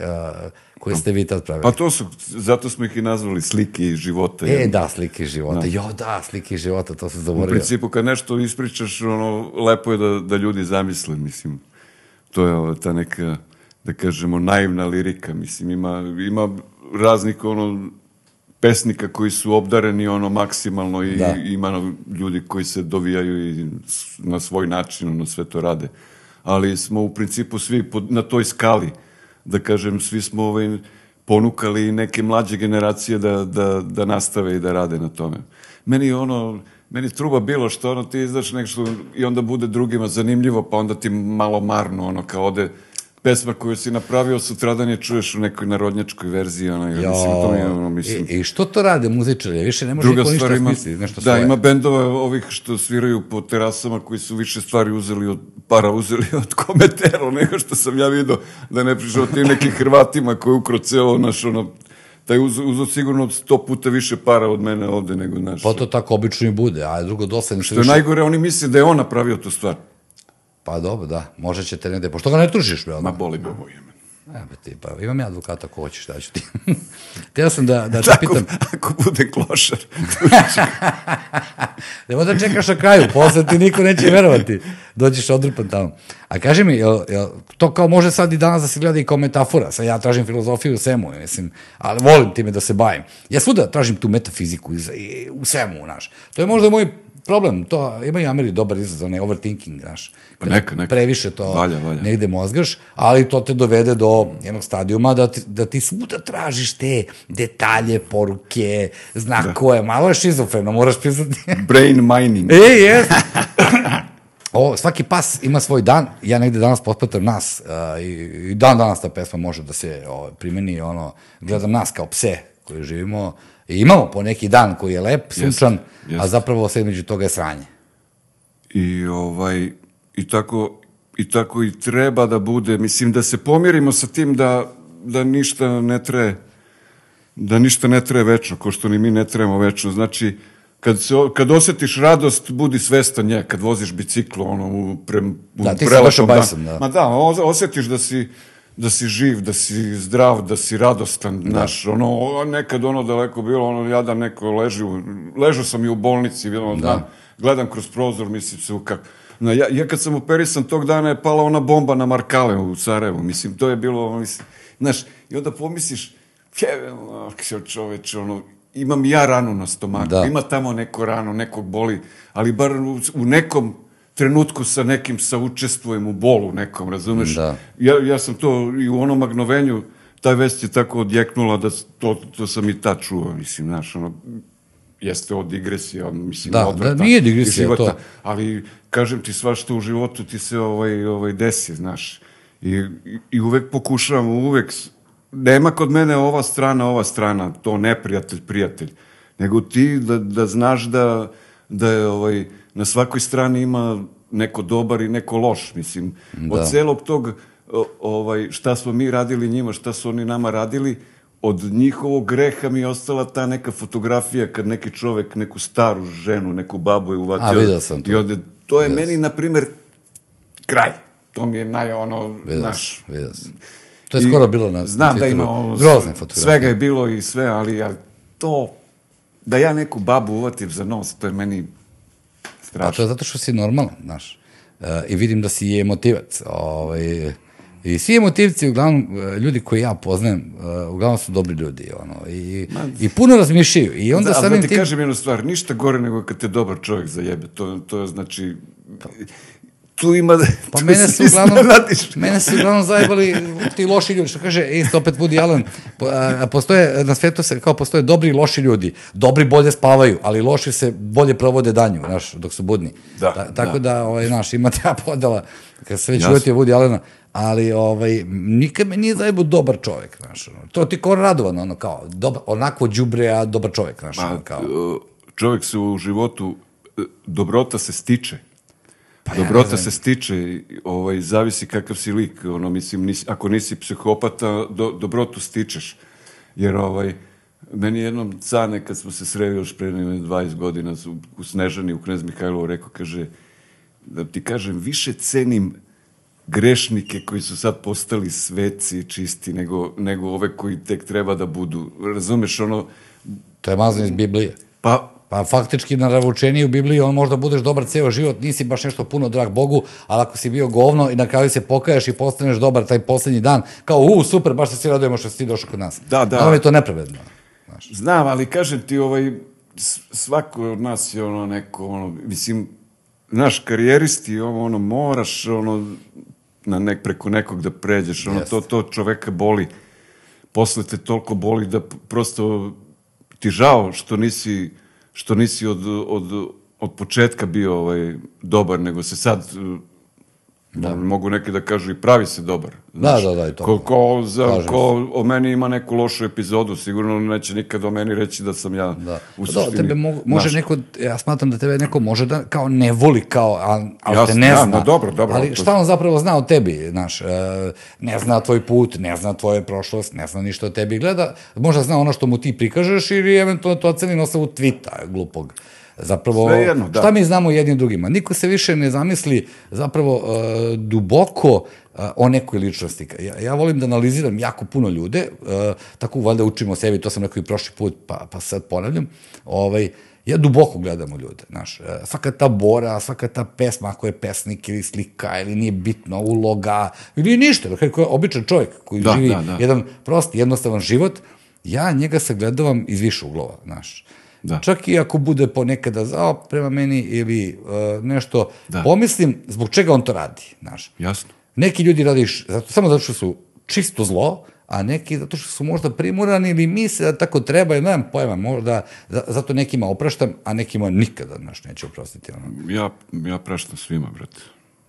koje ste vi tad pravili. Pa to su, zato smo ih i nazvali slike života. E, da, slike života. Da. Jo, da, slike života, to se zaboravio. U principu, kad nešto ispričaš, ono, lepo je da, da ljudi zamisle, mislim. To je ta neka da kažemo, naivna lirika. Mislim, ima, ima raznih ono, pesnika koji su obdareni ono maksimalno i da. ima ljudi koji se dovijaju i na svoj način ono sve to rade. Ali smo u principu svi pod, na toj skali, da kažem, svi smo ovaj, ponukali neke mlađe generacije da, da, da nastave i da rade na tome. Meni je ono, meni truba bilo što ono ti izdaš nešto i onda bude drugima zanimljivo, pa onda ti malo marno ono kao ode pesma koju si napravio sutradan je čuješ u nekoj narodnjačkoj verziji, ona ja, mislim, to je, ono, mislim... I, I, što to rade muzičari? Ja više ne može Druga stvar, ima, smisli, nešto da, ima bendova ovih što sviraju po terasama koji su više stvari uzeli od, para uzeli od kometero nego što sam ja video da ne prišao tim nekim Hrvatima koji ukroceo, naš, ono, taj uz, uzo sigurno sto puta više para od mene ovde nego naš. Pa to tako obično i bude, a drugo dosta... Što je više... najgore, oni misle da je on napravio tu stvar. Pa dobro, da, možda će te negde, pošto ga ne tužiš, bre, da? Ma boli me ovo ime. Ja, e, ti, pa imam ja advokata ko hoćeš, da ću ti. Teo sam da, da te pitam... Ako bude klošar. Nemo da čekaš na kraju, posle ti niko neće verovati. Dođeš odrpan tamo. A kaži mi, jel, jel, to kao može sad i danas da se gleda i kao metafora. Sad ja tražim filozofiju u svemu, mislim, ali volim time da se bavim. Ja svuda tražim tu metafiziku iz, i, u svemu, znaš. To je možda moj Проблем, тоа има и Амери добар израз за не overthinking, знаеш. Па нека, нека. Превише тоа валја, валја. негде мозгаш, али тоа те доведе до едног стадиума да ти, да ти смута тражиш те детаље, поруке, знакове, да. мало е шизофрено, мораш признати. Brain mining. Е, е. О, сваки пас има свој дан. Ја негде данас потпатам нас. А, и, и дан данас таа песма може да се о, примени. Оно, гледам нас као псе кои живимо I imamo po neki dan koji je lep, sunčan, jest, jest. a zapravo sve među toga je sranje. I ovaj, i tako, i tako i treba da bude, mislim da se pomirimo sa tim da, da ništa ne tre, da ništa ne tre večno, ko što ni mi ne tremo večno. Znači, kad, se, kad osetiš radost, budi svestan nje, kad voziš biciklo, ono, u, pre, u da, ti se baš obajsan, da. Ma da, osetiš da si, da si živ, da si zdrav, da si radostan, da. znaš, ono, nekad ono daleko bilo, ono, ja da neko leži, u, ležao sam i u bolnici, ono, da. Znam, gledam kroz prozor, mislim se, kak, na, ja, ja kad sam operisan, tog dana je pala ona bomba na Markale u Sarajevu, mislim, to je bilo, mislim, znaš, i onda pomisliš, jebe, čoveč, ono, imam ja ranu na stomaku, da. ima tamo neko rano, nekog boli, ali bar u, u nekom trenutku sa nekim saučestvujem u bolu nekom, razumeš? Da. Ja, ja sam to i u onom magnovenju, taj vest je tako odjeknula da to, to sam i ta čuo, mislim, znaš, ono, jeste od digresije, mislim, da, odvrta. Da, nije digresija života, to. Ali, kažem ti, svašta u životu ti se ovaj, ovaj desi, znaš. I, i uvek pokušavam, uvek, nema kod mene ova strana, ova strana, to neprijatelj, prijatelj, nego ti da, da znaš da, da je ovaj, na svakoj strani ima neko dobar i neko loš, mislim. Da. Od celog tog ovaj, šta smo mi radili njima, šta su oni nama radili, od njihovog greha mi je ostala ta neka fotografija kad neki čovek neku staru ženu, neku babu je uvatio. A, sam to. I ode, to je yes. meni, na primer, kraj. To mi je naj, ono, vidio naš... Vidio sam. To je I, skoro bilo na Znam titulu. da ima ono, grozne fotografije. Svega je bilo i sve, ali, ja, to... Da ja neku babu uvatim za nos, to je meni Strašno. A to je zato što si normalan, znaš. Uh, I vidim da si i emotivac. Ovaj, I svi emotivci, uglavnom, e, ljudi koji ja poznajem, uh, uglavnom su dobri ljudi, ono, i, Ma, i puno razmišljaju. I onda da, samim da ti tim... kažem jednu stvar, ništa gore nego kad te dobar čovjek zajebe, to, to je znači... Pa tu ima da... Pa mene su, uglavnom, mene su uglavnom zajebali ti loši ljudi, što kaže, isto opet Woody Allen, a, postoje, na svetu se, kao postoje dobri i loši ljudi, dobri bolje spavaju, ali loši se bolje provode danju, znaš, dok su budni. Da, Ta, tako da, da ovaj, znaš, ima ta podela, kad se već ljutio Woody Allena, ali ovaj, nikad me nije zajebo dobar čovek, znaš, ono. to ti kao radovan, ono, kao, doba, onako đubre, a dobar čovek, znaš, ono, kao. E, čovek se u životu, e, dobrota se stiče, Pa Dobrota ja se stiče, ovaj, zavisi kakav si lik, ono, mislim, nisi, ako nisi psihopata, do, dobrotu stičeš, jer ovaj, Meni jednom cane, kad smo se sreli još pre 20 godina su u Snežani, u Knez Mihajlovu, rekao, kaže, da ti kažem, više cenim grešnike koji su sad postali sveci čisti nego, nego ove koji tek treba da budu. Razumeš, ono... To je mazno iz Biblije. Pa, Pa faktički na ravučeniji u Bibliji on možda budeš dobar ceo život, nisi baš nešto puno drag Bogu, ali ako si bio govno i na kraju se pokajaš i postaneš dobar taj poslednji dan, kao u, super, baš se svi radujemo što si ti došao kod nas. Da, da. Ono je to nepravedno. Znaš. Znam, ali kažem ti, ovaj, svako od nas je ono neko, ono, mislim, naš karijeristi, ovo, ono, moraš, ono, na nek, preko nekog da pređeš, ono, Jest. to, to čoveka boli. Posle te toliko boli da prosto ti žao što nisi što nisi od, od, od početka bio ovaj, dobar, nego se sad Da. da. Mogu neki da kažu i pravi se dobar. Da, znaš, da, da, da, i to. Ko, ko, za, ko o meni ima neku lošu epizodu, sigurno neće nikad o meni reći da sam ja da. u suštini. Da, tebe mo, može naš. neko, ja smatram da tebe neko može da kao ne voli, kao, ali al te ne ja, zna. Ja, no, dobro, dobro. Ali šta on zapravo zna o tebi, znaš, e, ne zna tvoj put, ne zna tvoje prošlost, ne zna ništa o tebi, gleda, možda zna ono što mu ti prikažeš ili eventualno to oceni na osnovu tvita glupog. Zapravo, jedno, da. šta mi znamo jednim drugima? Niko se više ne zamisli zapravo uh, duboko uh, o nekoj ličnosti. Ja, ja volim da analiziram jako puno ljude, uh, tako valjda učimo o sebi, to sam rekao i prošli put, pa, pa sad ponavljam. Ovaj, ja duboko gledam u ljude, znaš, svaka ta bora, svaka ta pesma, ako je pesnik ili slika ili nije bitno, uloga, ili ništa, dakle, koji je običan čovjek koji da, živi da, da. jedan prost, jednostavan život, ja njega sagledavam iz više uglova, znaš. Uh, Da. Čak i ako bude ponekada zao prema meni ili uh, nešto, da. pomislim zbog čega on to radi, znaš. Jasno. Neki ljudi radiš zato, samo zato što su čisto zlo, a neki zato što su možda primurani ili misle da tako treba, ja nemam pojma, možda, zato nekima opraštam, a nekima nikada, znaš, neću oprostiti. Ono. Ja, ja praštam svima, brate.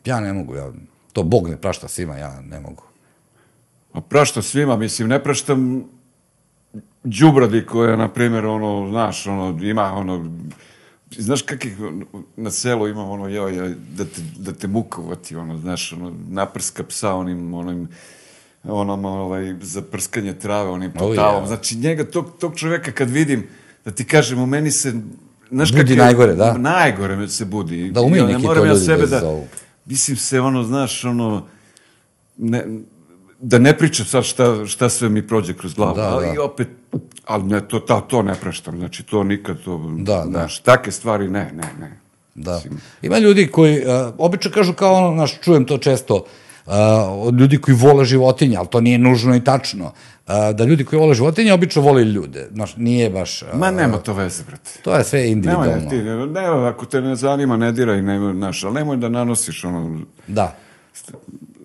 Ja ne mogu, ja, to Bog ne prašta svima, ja ne mogu. A praštam svima, mislim, ne praštam đubradi koja, na primjer, ono, znaš, ono, ima, ono, znaš kakih, na selu ima ono, joj, joj da, te, da te mukovati, ono, znaš, ono, naprska psa onim, onim, onom, ovaj, za prskanje trave, onim potavom. Oh, Znači, njega, tog, tog čoveka kad vidim, da ti kažem, u meni se, znaš budi kakve, najgore, da? Najgore me se budi. Da umiju neki ne moram to ljudi ja sebe da, da mislim se, ono, znaš, ono, ne, da ne pričam sad šta, šta sve mi prođe kroz glavu, da, ali da. opet, ali ne, to, ta, to ne praštam, znači to nikad, to, da, da. znaš, da. take stvari ne, ne, ne. Da. Ima ljudi koji, uh, obično kažu kao ono, naš, čujem to često, uh, od ljudi koji vole životinje, ali to nije nužno i tačno, uh, da ljudi koji vole životinje obično vole ljude, znaš, nije baš... Uh, Ma nema to veze, brate. To je sve da individualno. Nemoj, ti, ne, ne, ako te ne zanima, ne diraj, ne, znaš, ali nemoj da nanosiš ono... Da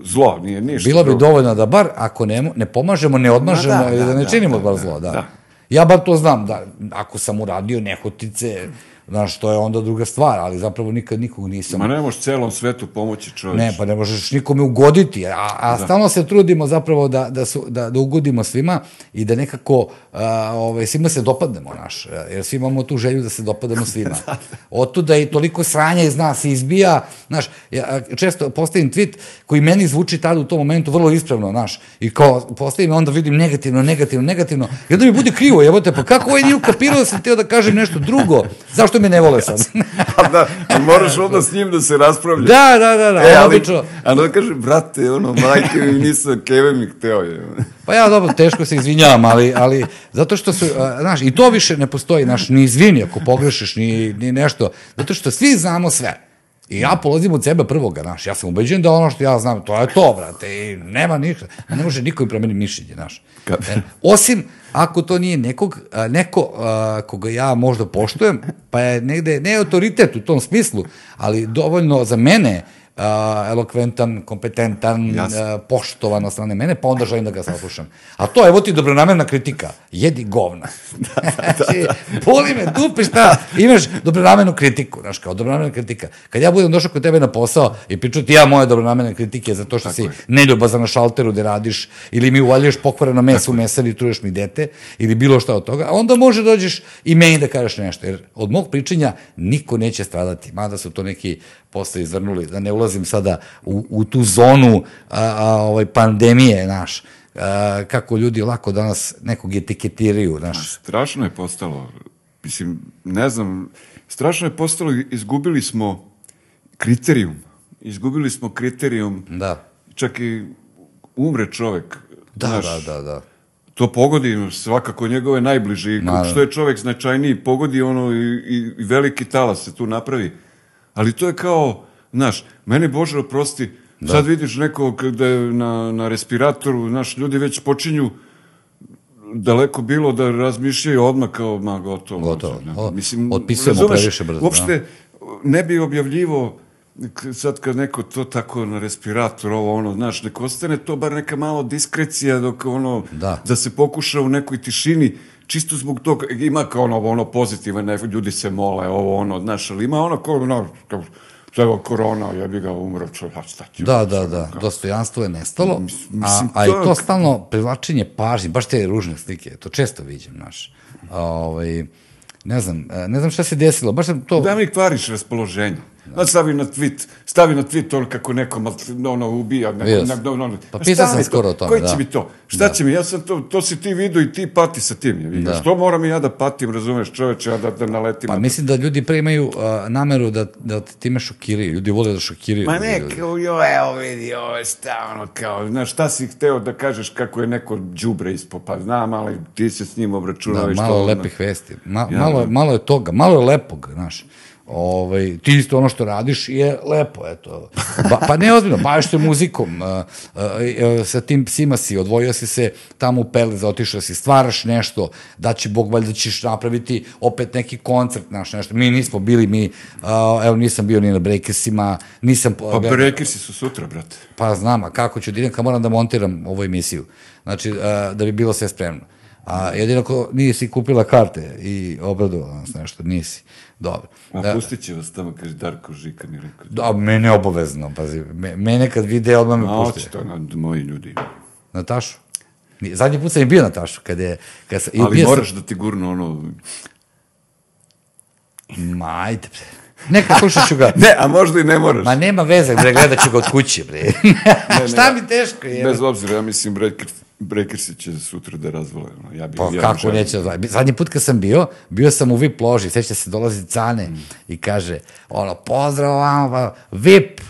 zlo, nije ništa. Bilo bi drugo. dovoljno da bar, ako ne, ne pomažemo, ne da, odmažemo da, da, i da ne da, činimo da, bar da, zlo, da. da. Ja bar to znam, da ako sam uradio nehotice, Znaš, to je onda druga stvar, ali zapravo nikad nikog nisam... Ma ne možeš celom svetu pomoći čoveč. Ne, pa ne možeš nikome ugoditi, a, a da. stalno se trudimo zapravo da, da, su, da, da ugodimo svima i da nekako a, ove, ovaj, svima se dopadnemo, naš, jer svi imamo tu želju da se dopadnemo svima. Da, da. Otuda i toliko sranja iz nas izbija, znaš, ja često postavim tweet koji meni zvuči tada u tom momentu vrlo ispravno, znaš, i kao postavim, onda vidim negativno, negativno, negativno, i onda mi bude krivo, jebote, pa kako ovaj nije ukapirao da sam teo da kažem nešto drugo, zašto zašto me ne vole sad? ali pa da, pa moraš onda s njim da se raspravljaš. Da, da, da, da, e, ali, obično. A da kaže, brate, ono, majke mi nisu, keve mi hteo je. pa ja, dobro, teško se izvinjavam, ali, ali zato što su, a, znaš, i to više ne postoji, znaš, ni izvini ako pogrešiš, ni, ni nešto, zato što svi znamo sve. I ja polazim od sebe prvoga, znaš, ja sam ubeđen da ono što ja znam, to je to, brate, i nema ništa, ne može niko im promeniti mišljenje, znaš. E, osim ako to nije nekog, neko a, koga ja možda poštujem, pa je negde, ne autoritet u tom smislu, ali dovoljno za mene a, elokventan, kompetentan, a, poštovan od strane mene, pa onda želim da ga saslušam. A to, evo ti dobronamerna kritika, jedi govna. da, znači, da, da. Boli me, dupe, šta? Imaš dobronamernu kritiku, znaš, kao dobronamerna kritika. Kad ja budem došao kod tebe na posao i pričao ti ja moje dobronamerne kritike za to što Tako si neljubazan na šalteru gde radiš, ili mi uvaljuješ pokvareno meso u mesari i truješ mi dete, ili bilo šta od toga, onda može dođeš i meni da kažeš nešto, jer od mog pričanja niko neće stradati, mada su to neki posle izvrnuli, da ne ulazim sada u, u tu zonu a, a, ovaj, pandemije, naš, a, kako ljudi lako danas nekog etiketiraju, naš. Strašno je postalo, mislim, ne znam, strašno je postalo, izgubili smo kriterijum, izgubili smo kriterijum, da. čak i umre čovek, da, naš, da, da, da to pogodi svakako njegove najbliže i što je čovek značajniji pogodi ono i, i veliki talas se tu napravi Ali to je kao, znaš, meni Bože oprosti, da. sad vidiš nekog kada je na, na respiratoru, znaš, ljudi već počinju daleko bilo da razmišljaju odmah kao, ma gotovo. Gotovo. Znači, o, Mislim, Otpisujemo razumeš, previše brzo. Da. Uopšte, da. ne bi objavljivo sad kad neko to tako na respirator, ovo ono, znaš, neko ostane to bar neka malo diskrecija dok ono, da, da se pokuša u nekoj tišini, čisto zbog tog, ima kao ono, ono pozitivan, ljudi se mole, ovo ono, znaš, ali ima ono kao, ono, kao, evo korona, ja bi ga umro, čo, ja šta Da, da, da, dostojanstvo je nestalo, mislim, a, a i to stalno privlačenje pažnje, baš te ružne slike, to često vidim, znaš. Ovaj, ne znam, e, ne znam šta se desilo, baš sam to... Da mi kvariš raspoloženje. Da. Stavi na tweet, stavi na tweet on kako neko ono ubija. Neko, yes. ono, pa pisao sam skoro o tome, Koji da. će mi to? Šta da. će mi? Ja sam to, to si ti vidio i ti pati sa tim. Da. Što moram i ja da patim, razumeš čoveče, ja da, da naletim? Pa mislim da ljudi pre imaju uh, nameru da, da time šokiraju. Ljudi vole da šokiraju. Ma ne, kao, jo, evo vidi, ovo je šta, ono, kao, znaš, šta si hteo da kažeš kako je neko đubre pa Znam, ali ti se s njim obračunao. Da, malo lepih vesti. Ma, ja, malo, malo je toga, malo je lepog, znaš. Ovaj, ti isto ono što radiš je lepo, eto. Ba, pa ne ozbiljno, baviš se muzikom, a, a, a, sa tim psima si, odvojio si se tamo u Pelez, otišao si, stvaraš nešto, da će Bog valjda da ćeš napraviti opet neki koncert, naš nešto. Mi nismo bili, mi, a, evo nisam bio ni na Breakersima, nisam... Pa Breakersi su sutra, brate. Pa znam, a kako ću da idem, kad moram da montiram ovu emisiju. Znači, a, da bi bilo sve spremno. A jedino ako nisi kupila karte i obradovala nas nešto, nisi. Dobro. A da, pustit će vas tamo, kaže Darko Žika, mi rekao. Da, mene obavezno, pazi. mene kad vide, odmah me pušte. A očito, na, moji ljudi. Natašu? Zadnji put sam i bio Natašu, kad je... Kad sam, Ali moraš sam... da ti gurnu ono... Ma, ajde, bre. Neka slušat ću ga. ne, a možda i ne moraš. Ma nema veze, bre, gledat ću ga od kuće, bre. ne, ne, Šta mi teško je? Bez obzira, ja mislim, bre, Brekersi će sutra da razvole. Ono. Ja bih pa, kako želim. neće da razvole? Zadnji put kad sam bio, bio sam u VIP loži, sveća se dolazi Cane mm. i kaže, ono, pozdrav vam, pa, VIP,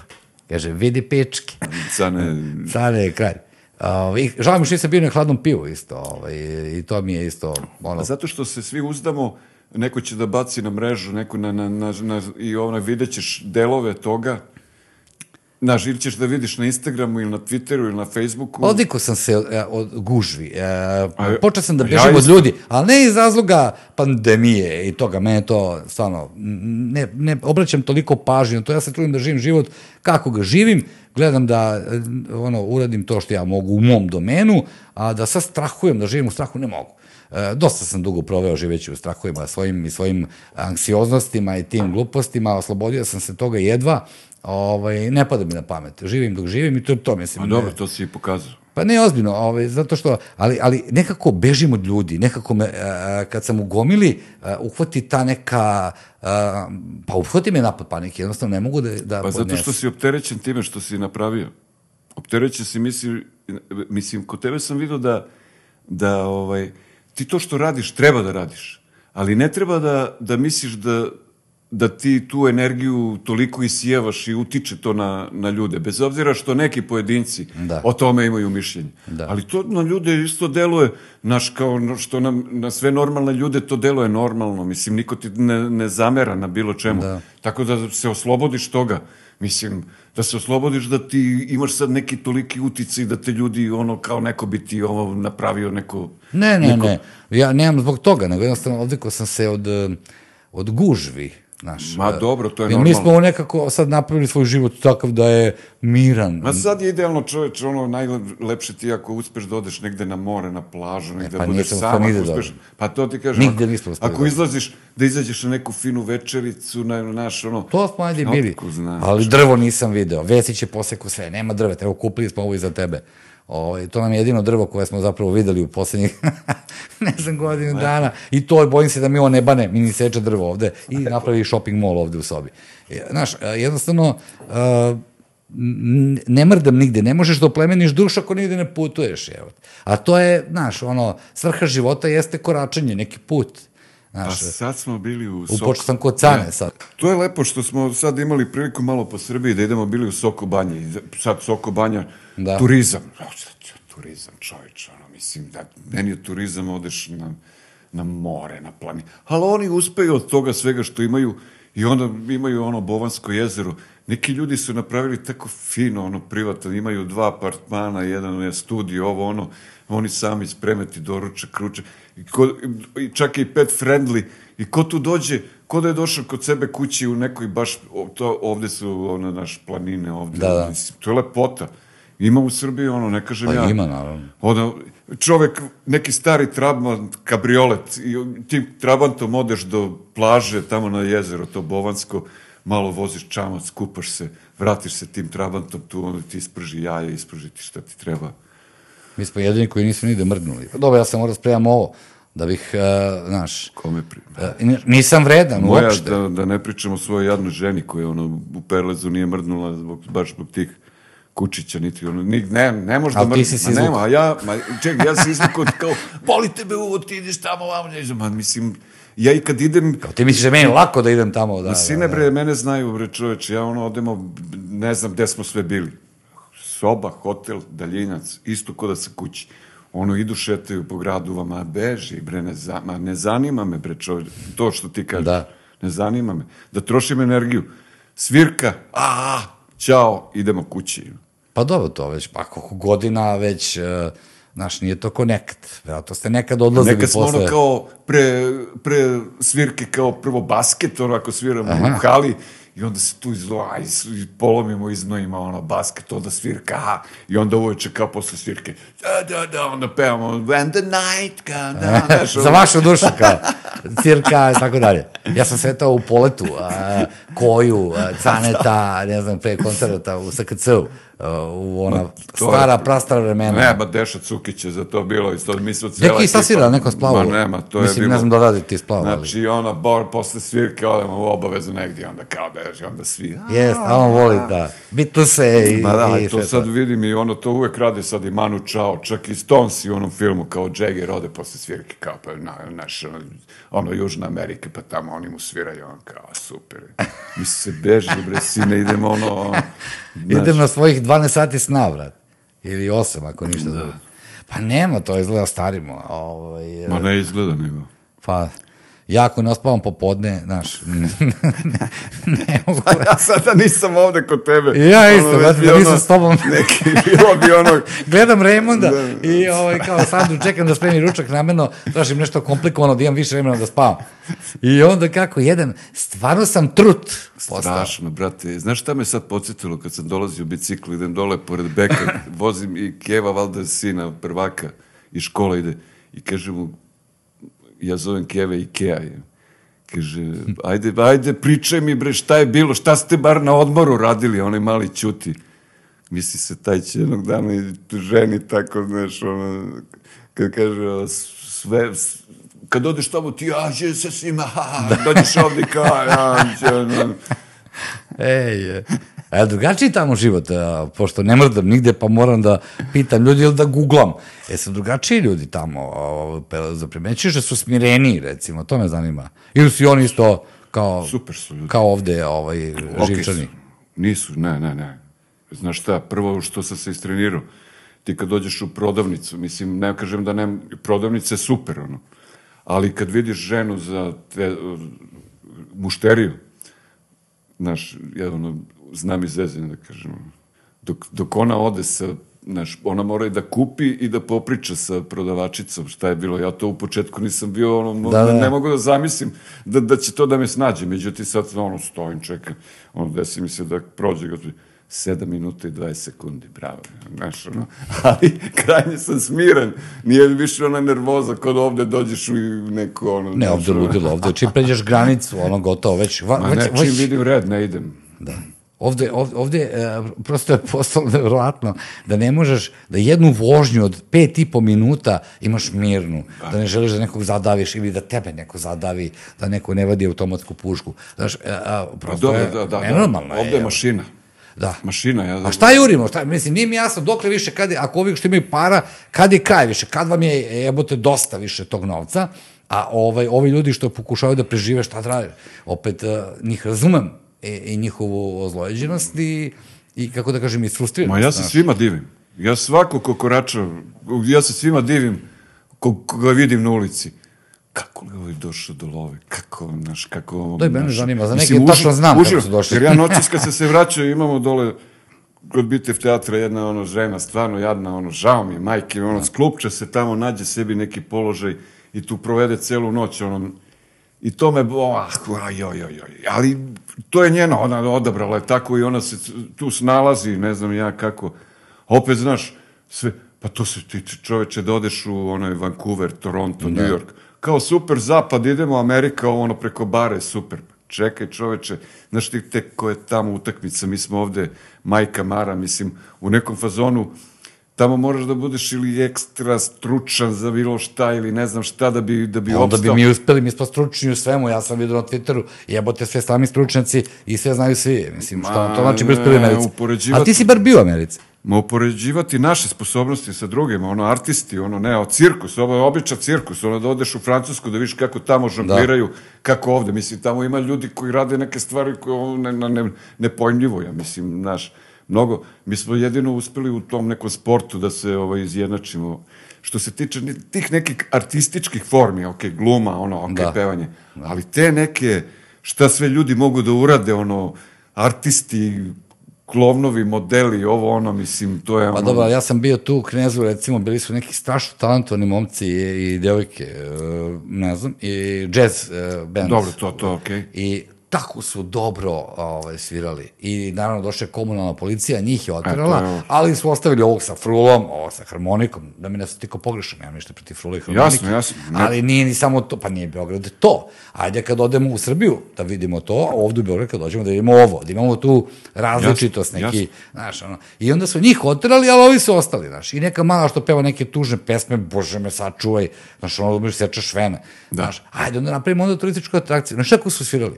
kaže, vidi pičke. Cane... Cane je kralj. Uh, ovaj, i, žao mi što sam bio na hladnom pivu isto, ovaj, i to mi je isto... Ono... zato što se svi uzdamo, neko će da baci na mrežu, neko na, na, na, na i ono, videćeš delove toga, Znaš, ili ćeš da vidiš na Instagramu ili na Twitteru ili na Facebooku. Odiko sam se e, od, gužvi. E, počeo sam da bežim ja od ljudi, ali ne iz razloga pandemije i toga. Mene to stvarno, ne, ne obraćam toliko pažnje. To ja se trudim da živim život kako ga živim. Gledam da e, ono, uradim to što ja mogu u mom domenu, a da sad strahujem, da živim u strahu, ne mogu. E, dosta sam dugo proveo živeći u strahovima svojim i svojim anksioznostima i tim glupostima, oslobodio sam se toga jedva, ovaj, ne pada mi na pamet. Živim dok živim i to je to, mislim. Pa dobro, to si i pokazao. Pa ne, ozbiljno, ovaj, zato što, ali, ali nekako bežim od ljudi, nekako me, a, e, kad sam u gomili, a, e, uhvati ta neka, a, pa uhvati me napad panike, jednostavno ne mogu da, da Pa zato što si opterećen time što si napravio. Opterećen si, mislim, mislim, kod tebe sam vidio da, da, ovaj, ti to što radiš treba da radiš, ali ne treba da, da misliš da, da ti tu energiju toliko isijevaš i utiče to na, na ljude, bez obzira što neki pojedinci da. o tome imaju mišljenje. Da. Ali to na ljude isto deluje, naš, kao što na, na sve normalne ljude to deluje normalno, mislim, niko ti ne, ne zamera na bilo čemu. Da. Tako da se oslobodiš toga. Mislim, da se oslobodiš da ti imaš sad neki toliki uticaj da te ljudi ono kao neko bi ti ovo napravio neko... Ne, ne, neko... ne. Ja nemam zbog toga, nego jednostavno odvikao sam se od, eh, od gužvi Znaš, Ma da. dobro, to je normalno. Mi smo nekako sad napravili svoj život takav da je miran. Ma sad je idealno čoveč, ono najlepše ti ako uspeš da odeš negde na more, na plažu, e, negde pa da budeš sam, ako uspeš. Dobro. Pa to ti kažem. Nigde nismo Ako da. izlaziš, da izađeš na neku finu večericu, na naš ono... To smo ajde bili, ali drvo nisam video. Vesić je posekao sve, nema drveta, evo kupili smo ovo i za tebe. O, ovaj, to nam je jedino drvo koje smo zapravo videli u poslednjih, ne znam, godinu dana. I to bojim se da mi on ne bane, mi ni seče drvo ovde i napravi shopping mall ovde u sobi. E, znaš, e, jednostavno, uh, ne mrdam nigde, ne možeš da oplemeniš dušu ako nigde ne putuješ, evo. A to je, znaš, ono, svrha života jeste koračanje, neki put. Znaš, pa sad smo bili u Soku. Upočeo sam kod Cane sad. To je lepo što smo sad imali priliku malo po Srbiji da idemo bili u Soko banji. Sad Soko banja, da. turizam. Turizam, čovječ, ono, mislim, da meni je turizam, odeš na, na more, na planinu. Ali oni uspeju od toga svega što imaju i onda imaju ono Bovansko jezero. Neki ljudi su napravili tako fino, ono, privatno, imaju dva apartmana, jedan je studio, ovo, ono, oni sami spremeti doruče, kruče. I ko, čak i pet friendly. I ko tu dođe, ko da je došao kod sebe kući u nekoj baš, to, ovde su ona naš planine, ovde, da, da. to je lepota. Ima u Srbiji ono, ne kažem pa, ja. Pa ima, naravno. Ono, čovek, neki stari trabant, kabriolet, i ti trabantom odeš do plaže, tamo na jezero, to Bovansko, malo voziš čamac, kupaš se, vratiš se tim trabantom, tu onda ti isprži jaje, isprži ti šta ti treba Mi smo jedini koji nisu nigde mrdnuli. Pa dobro, ja sam morao da spremam ovo, da bih, uh, Kome primam? Uh, e, nisam vredan, Moja, uopšte. Da, da ne pričamo o svojoj jadnoj ženi koja ono, u Perlezu nije mrdnula zbog, baš zbog tih Kučića, niti ono, ni, ne, ne može da mrdi. ti si si nema, a ja, ma, čekaj, ja se izvukao kao, boli tebe uvo, ti ideš tamo, vamo, ne znam, ma, mislim, ja i kad idem... Kao ti misliš da meni lako da idem tamo, da. Ma da, sine, da, da. bre, mene znaju, bre, čoveče, ja ono, odemo, ne znam gde smo sve bili soba, hotel, daljinac, isto kod da se kući. Ono, idu, šetaju po gradu, vama, beži, bre, ne, za, ma, ne zanima me, bre, čovječ, to što ti kažeš. Da. Ne zanima me. Da trošim energiju. Svirka, a, čao, idemo kući. Pa dobro to već, pa koliko godina već... Uh... Znaš, nije to ko nekad. Vjerojatno ste nekad odlazili posle... Nekad smo ono kao pre, pre svirke, kao prvo basket, ono ako sviramo Aha. u hali, i onda se tu izloa i polomimo iznojima ono basket, onda svirka, ha, i onda uveče kao posle svirke, da, da, da, onda pevamo, when the night comes down, za vašu dušu kao, cirka, tako dalje. Ja sam sretao u poletu, a, koju, a, caneta, ne znam, pre koncerta u SKC-u, Uh, u ona stara je, prastara vremena. Nema Deša Cukića za to bilo isto to mi su cela Neki sasira neko splavu. Ma nema, to Mislim, je bilo. ne znam da radi ti splavu. Znači, ona bor posle svirke odemo u obavezu negdje, onda kao beži, onda svi. Jes, a on voli da. Bitlese i Ma da, i to sad to. vidim i ono to uvek radi sad i Manu Chao, čak i Stones i u onom filmu kao Jagger ode posle svirke kao pa na, naš, ono, ono Južna Amerika, pa tamo oni mu sviraju, on kao super. Mi se beži, bre, sine, idemo ono, ono Znači. Idem na svojih 12 sati sna, vrat. Ili 8, ako ništa da. drugo. Pa nema, to izgleda starimo. Ovaj, Ma ne izgleda nego. Pa, ja ako ne ospavam popodne, znaš, ne, ne mogu. A pa ja sada da nisam ovde kod tebe. ja isto, ono, da, nisam s tobom. Neki, bilo bi ono... Gledam Raymonda da. i ovaj, kao Sandu čekam da spremi ručak nameno, tražim nešto komplikovano da imam više vremena da spavam. I onda kako jedem, stvarno sam trut. Postao. Strašno, brate. Znaš šta me sad podsjetilo kad sam dolazio u biciklu, idem dole pored beka, vozim i Keva, valda sina, prvaka, iz škola ide i kaže mu, ja zovem Keve Ikea. Je. Kaže, ajde, ajde, pričaj mi bre šta je bilo, šta ste bar na odmoru radili, onaj mali ćuti. Misli se, taj će jednog dana i ženi tako, znaš, ono, kad kaže, sve, kad odeš tamo, ti ja će se svima, ha, ha, dođeš ovdje kao, ja, će, ono. Ej, je. E, drugačiji tamo život, a, e, pošto ne mrdam nigde, pa moram da pitam ljudi ili da googlam. E, su drugačiji ljudi tamo, zaprimećuješ da su smireni, recimo, to me zanima. Ili su oni isto kao, Super su ljudi. kao ovde ovaj, okay živčani? Su. Nisu, ne, ne, ne. Znaš šta, prvo što sam se istrenirao, ti kad dođeš u prodavnicu, mislim, ne kažem da ne, prodavnica je super, ono, ali kad vidiš ženu za te, mušteriju, znaš, ja, ono, znam iz zezanja da kažem, dok, dok ona ode sa Znaš, ona mora i da kupi i da popriča sa prodavačicom šta je bilo. Ja to u početku nisam bio, ono, da, da. ne mogu da zamislim da, da će to da me snađe. Međutim, sad ono, stojim, čekam. Ono, desi mi se da prođe gotovo. 7 minuta i 20 sekundi, bravo. Znaš, ono, ali krajnje sam smiren. Nije više ona nervoza kod ovde dođeš u neku ono... Ne, ovde ludilo, ovde. Čim znači, pređeš granicu, ono, gotovo, već... Va, Ma već, ne, čim već... vidim red, ne idem. Da. Ovde, ovde, ovde prosto je postalo nevjerojatno da ne možeš, da jednu vožnju od pet i po minuta imaš mirnu, da ne želiš da nekog zadaviš ili da tebe neko zadavi, da neko ne vadi automatsku pušku. Znaš, e, a, prosto Dobre, je da, da, da. nenormalno. Da, ovde je, je mašina. Da. Mašina, ja. A šta jurimo? Šta, mislim, nije mi jasno dokle više, kad ako ovih što imaju para, kad je kraj više, kad vam je, jebote, dosta više tog novca, a ovaj, ovi ljudi što pokušavaju da prežive, šta traže? Opet, uh, njih razumem, e, i njihovu ozlojeđenost i, i kako da kažem, i isfrustriranost. Ma ja se svima divim. Ja svako ko korača, ja se svima divim koga vidim na ulici kako li ovaj došao do love, kako, znaš, kako ovo... Da, mene zanima, za neke tačno znam uživ, kako su došli. Jer ja noćas kad se se vraćao, imamo dole kod Bitev teatra jedna ono žena, stvarno jadna, ono, žao mi je, majke, ono, da. sklupča se tamo, nađe sebi neki položaj i tu provede celu noć, ono, I to me, ah, joj, joj, joj. Ali to je njena, ona odabrala je tako i ona se tu snalazi, ne znam ja kako. Opet, znaš, sve, pa to se ti čoveče da odeš u onaj Vancouver, Toronto, New da. York. Kao super zapad, idemo Amerika, ono preko bare, super. Čekaj čoveče, znaš ti tek koje tamo utakmica, mi smo ovde, majka Mara, mislim, u nekom fazonu, tamo moraš da budeš ili ekstra stručan za bilo šta ili ne znam šta da bi, da bi Onda opstao. Onda bi mi uspeli, mi smo stručni u svemu, ja sam vidio na Twitteru, jebote sve sami stručnjaci i sve znaju svi, mislim, Ma, što to znači bi uspeli u Americi. Upoređivati... A ti si bar bio u Americi. Ma upoređivati naše sposobnosti sa drugima, ono artisti, ono ne, o cirkus, ovo je običan cirkus, ono da odeš u Francusku da vidiš kako tamo da. žongliraju, da. kako ovde, mislim, tamo ima ljudi koji rade neke stvari koje ono ne, ne, ne, pojmljivo, ja mislim, znaš mnogo, mi smo jedino uspeli u tom nekom sportu da se ovaj, izjednačimo. Što se tiče tih nekih artističkih formi, ok, gluma, ono, ok, da. pevanje, da. ali te neke, šta sve ljudi mogu da urade, ono, artisti, klovnovi modeli, ovo ono, mislim, to je pa ono... Pa dobro, ja sam bio tu u Knezu, recimo, bili su neki strašno talentovani momci i, i devojke, e, ne znam, i jazz e, band. Dobro, to, to, okej. Okay. I tako su dobro ovaj, svirali. I naravno došla je komunalna policija, njih je otirala, ali su ostavili ovog sa frulom, ovog sa harmonikom, da mi ne su tiko pogrešan, ja ništa proti frula i harmonike. Jasno, jasno. Ne... Ali nije ni samo to, pa nije Beograd to. Ajde kad odemo u Srbiju da vidimo to, a ovde u Beograd kad dođemo da vidimo ovo, da imamo tu različitost jasno, neki, jasno. znaš, ono. I onda su njih otirali, ali ovi su ostali, znaš. I neka mala što peva neke tužne pesme, bože me sačuvaj, znaš, ono, mi sečaš vene, da. znaš. Ajde, onda napravimo onda turističku atrakciju. Znaš, kako su svirali?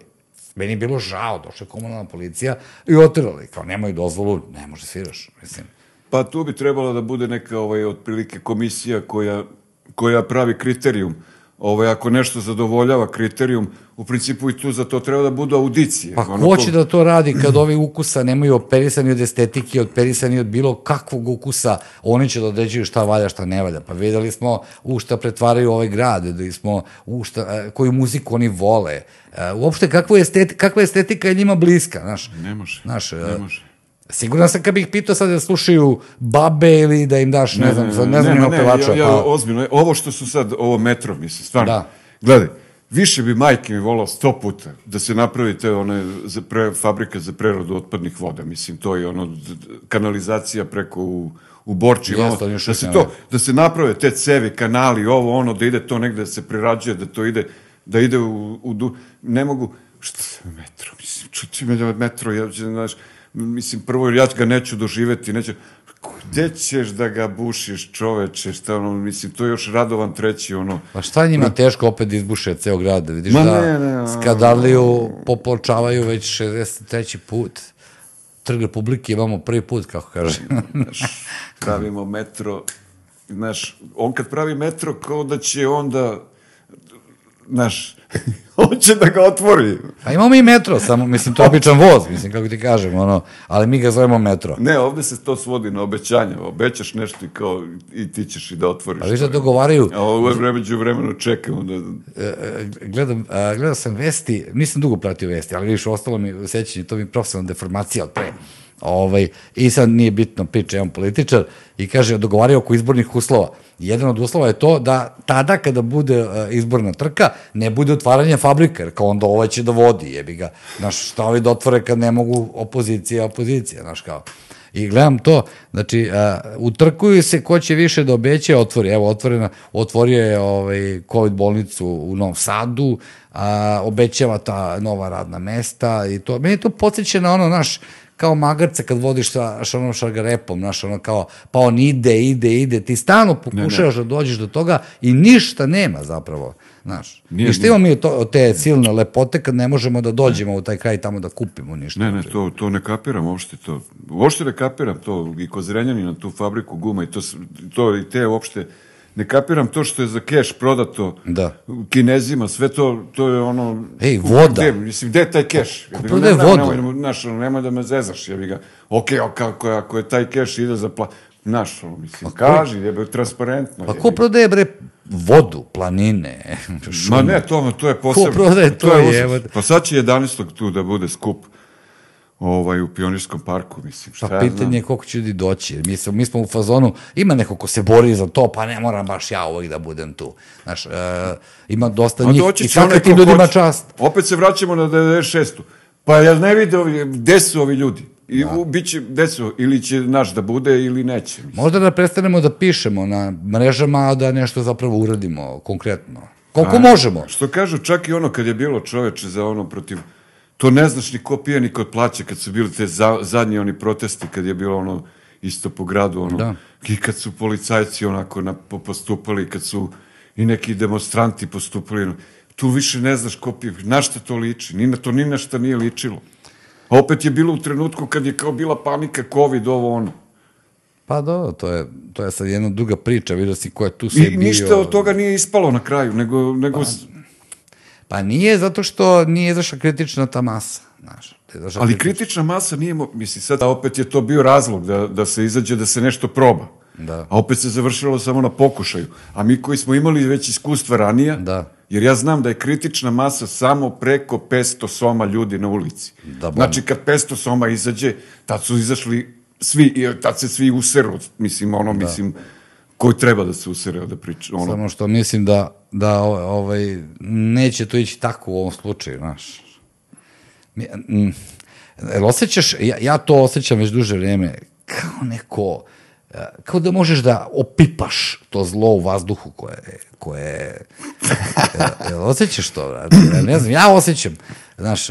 Meni je bilo žao, došla je komunalna policija i otrala. I kao, nemaju dozvolu, ne može sviraš, mislim. Pa tu bi trebalo da bude neka, ovaj, otprilike komisija koja, koja pravi kriterijum. Uh, ovaj, ako nešto zadovoljava kriterijum, u principu i tu za to treba da budu audicije. Pa ono ko će da to radi kad ovi ukusa nemaju operisani od estetike, operisani od bilo kakvog ukusa, oni će da određuju šta valja, šta ne valja. Pa videli smo u šta pretvaraju ovaj grad, da smo u šta, e, koju muziku oni vole. E, uopšte, kakva, je estetika, kakva estetika je njima bliska, znaš? Ne može, znaš, e, ne može. Siguran sam kad bih pitao sad da slušaju babe ili da im daš, ne, ne znam, ne, ne, ne znam ne, ne, pevača. Ja, ja, pa... ozbiljno, e, ovo što su sad, ovo metro, mislim, stvarno. Da. Gledaj, više bi majke mi volao sto puta da se napravi te one za pre, fabrika za preradu otpadnih voda, mislim, to je ono, kanalizacija preko u, u Borči, Jeste, ono, da se to, da se naprave te cevi, kanali, ovo, ono, da ide to negde, da se prerađuje, da to ide, da ide u, u ne mogu, šta, metro, mislim, čuti me da metro, ja, znaš, mislim, prvo, ja ga neću doživeti, neću, gde ćeš da ga bušiš čoveče, šta ono, mislim, to je još radovan treći, ono. Pa šta je njima teško opet da izbuše ceo grad, da vidiš Ma, da ne, ne, skadaliju popolčavaju već 63. put. Trg Republike imamo prvi put, kako kaže. Znači, znaš, pravimo metro, znaš, on kad pravi metro, kao da će onda znaš, hoće da ga otvori. Pa imamo i metro, samo, mislim, to je običan voz, mislim, kako ti kažem, ono, ali mi ga zovemo metro. Ne, ovde se to svodi na obećanje, obećaš nešto i kao, i ti ćeš i da otvoriš. Ali da dogovaraju. A ovo vreme, ću vremeno čekam. Da... Gledam, gledao sam vesti, nisam dugo pratio vesti, ali vidiš, ostalo mi sećanje, to mi je profesionalna deformacija od pre. Ovaj, I sad nije bitno, piče, on političar i kaže, dogovaraju oko izbornih uslova. Jedan od uslova je to da tada kada bude eh, izborna trka, ne bude otvaranje fabrika, jer kao onda ovo će da vodi, jebi ga. Znaš, šta ovi da otvore kad ne mogu opozicija, opozicija, znaš kao. I gledam to, znači, a, eh, utrkuju se ko će više da obeće, otvori, evo, otvorena, otvorio je ovaj, COVID bolnicu u Novom Sadu, a, obećava ta nova radna mesta i to. Meni to podsjeća na ono, naš, kao magarca kad vodiš sa šonom šargarepom, znaš, ono kao, pa on ide, ide, ide, ti stano pokušavaš da dođeš do toga i ništa nema zapravo, znaš. Nije, I šta imamo mi to, od te silne lepote kad ne možemo da dođemo u taj kraj tamo da kupimo ništa. Ne, ne, to, to ne kapiram uopšte to. Uopšte ne kapiram to i kod na tu fabriku guma i to, to i te uopšte ne kapiram to što je za keš prodato da. kinezima, sve to, to je ono... Ej, voda. Gde, mislim, gde je taj keš? Ko, ko prodaje ne, vodu? Nemoj, da znaš, nemoj da me zezaš, jebi ga. Ok, ako, ako je taj keš ide za pla... Znaš, ono, mislim, pa kaži, jebe, transparentno. Pa ko prodaje, bre, vodu, planine, šume? Ma ne, to, to je posebno. Ko prodaje to, to je, je Pa sad će 11. tu da bude skup ovaj, u Pionirskom parku, mislim. Pa šta pa ja pitanje znam? je koliko će ljudi doći. Mi, se, mi smo u fazonu, ima neko ko se bori za to, pa ne moram baš ja uvek da budem tu. Znaš, e, ima dosta A njih i svaka tim ljudima hoće. čast. Opet se vraćamo na 96. Pa ja ne vidim ovi, gde su ovi ljudi? I da. u, biće, gde ili će naš da bude ili neće. Mislim. Možda da prestanemo da pišemo na mrežama, a da nešto zapravo uradimo konkretno. Koliko a, možemo. Što kažu, čak i ono kad je bilo čoveče za ono protiv to ne znaš ni ko pije, ni ko plaća, kad su bili te za, zadnji oni protesti, kad je bilo ono isto po gradu, ono, da. i kad su policajci onako na, postupali, kad su i neki demonstranti postupali, ono, tu više ne znaš ko pije, na šta to liči, ni na to ni na šta nije ličilo. A opet je bilo u trenutku kad je kao bila panika, COVID, ovo, ono. Pa da, to je, to je sad jedna duga priča, vidio si ko je tu sve bio. I ništa od toga nije ispalo na kraju, nego, nego pa, Pa nije zato što nije izašla kritična ta masa, znaš. Da Ali kritična masa nije, mislim sad, opet je to bio razlog da, da se izađe, da se nešto proba. Da. A opet se završilo samo na pokušaju. A mi koji smo imali već iskustva ranija, da. jer ja znam da je kritična masa samo preko 500 soma ljudi na ulici. Da, bom. znači kad 500 soma izađe, tad su izašli svi, tad se svi useru, mislim, ono, da. mislim, koji treba da se usereo da priča. Ono. Samo što mislim da, da ovaj, neće to ići tako u ovom slučaju, znaš. Mm, jel osjećaš, ja, ja to osjećam već duže vreme, kao neko, e, kao da možeš da opipaš to zlo u vazduhu koje, koje e, e, jel osjećaš to? Ja ne znam, ja osjećam. Znaš,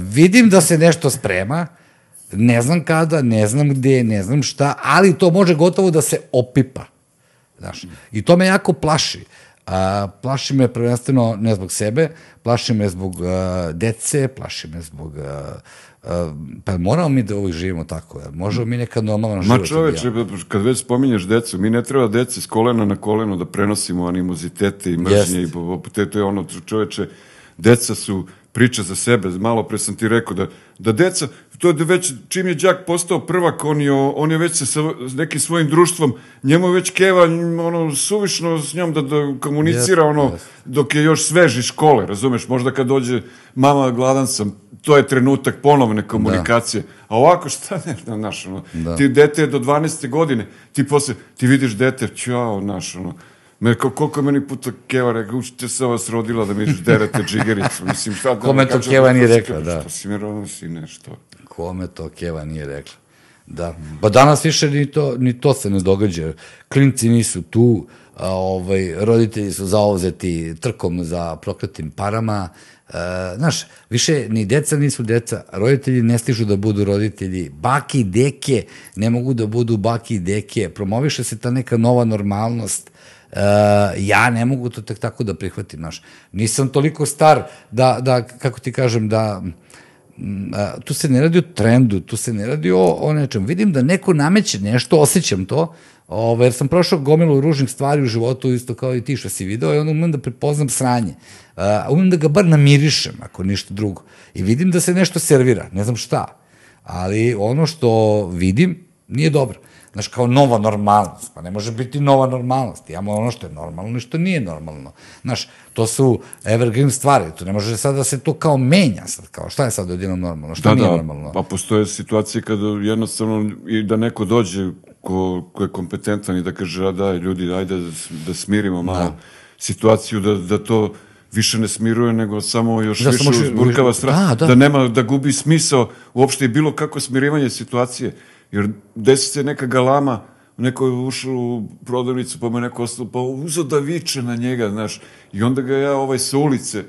vidim da se nešto sprema, ne znam kada, ne znam gde, ne znam šta, ali to može gotovo da se opipa. Znaš. I to me jako plaši. A, plaši me prvenstveno ne zbog sebe, plaši me zbog uh, dece, plaši me zbog... Uh, uh, pa moramo mi da ovo živimo tako, jel? možemo mi nekad normalno život... Ma da čoveče, pa kad već spominješ decu, mi ne treba deci s kolena na koleno da prenosimo animozitete i mržnje. I, te, to je ono, čoveče, deca su priča za sebe. Malo pre sam ti rekao da, da deca, to je već, čim je đak postao prvak, on je, on je već se sa nekim svojim društvom, njemu već keva ono, suvišno s njom da, da komunicira yes, ono, yes. dok je još sveži škole, razumeš, možda kad dođe mama gladan sam, to je trenutak ponovne da. komunikacije. Da. A ovako šta ne na, znaš, ono, da. ti dete je do 12. godine, ti posle, ti vidiš dete, čao, znaš, ono, Me, koliko meni puta Keva rekao, učite se vas rodila da mi derete džigericu. Mislim, šta da... Kome to Keva nije rekla, da. Što pa si mi rodila, si nešto kome to Keva nije rekla. Da. Pa danas više ni to, ni to se ne događa. Klinci nisu tu, a, ovaj, roditelji su zauzeti trkom za prokletim parama. A, e, znaš, više ni deca nisu deca, roditelji ne stižu da budu roditelji. Baki deke ne mogu da budu baki deke. Promoviše se ta neka nova normalnost. Uh, ja ne mogu to tek tako da prihvatim, znaš. Nisam toliko star da, da kako ti kažem, da uh, tu se ne radi o trendu, tu se ne radi o, o nečem. Vidim da neko nameće nešto, osjećam to, Ovo, jer sam prošao gomilu ružnih stvari u životu, isto kao i ti što si video, i onda umem da prepoznam sranje. Uh, umem da ga bar namirišem, ako ništa drugo. I vidim da se nešto servira, ne znam šta. Ali ono što vidim nije dobro. Znaš, kao nova normalnost. Pa ne može biti nova normalnost. Ja ono što je normalno i što nije normalno. Znaš, to su evergreen stvari, to ne može sad da se to kao menja sad, kao šta je sad odjednom normalno, šta da, nije da, normalno. Pa postoje situacije kada jednostavno i da neko dođe ko, ko je kompetentan i da kaže, a da, ljudi, ajde da, da smirimo malo da. situaciju, da, da to više ne smiruje, nego samo još da, više uzburkava da, strah, da, da. da, nema, da gubi smisao uopšte i bilo kako smirivanje situacije, jer desi se neka galama, neko je ušao u prodavnicu, pa me neko ostao, pa uzo da viče na njega, znaš, i onda ga ja ovaj sa ulice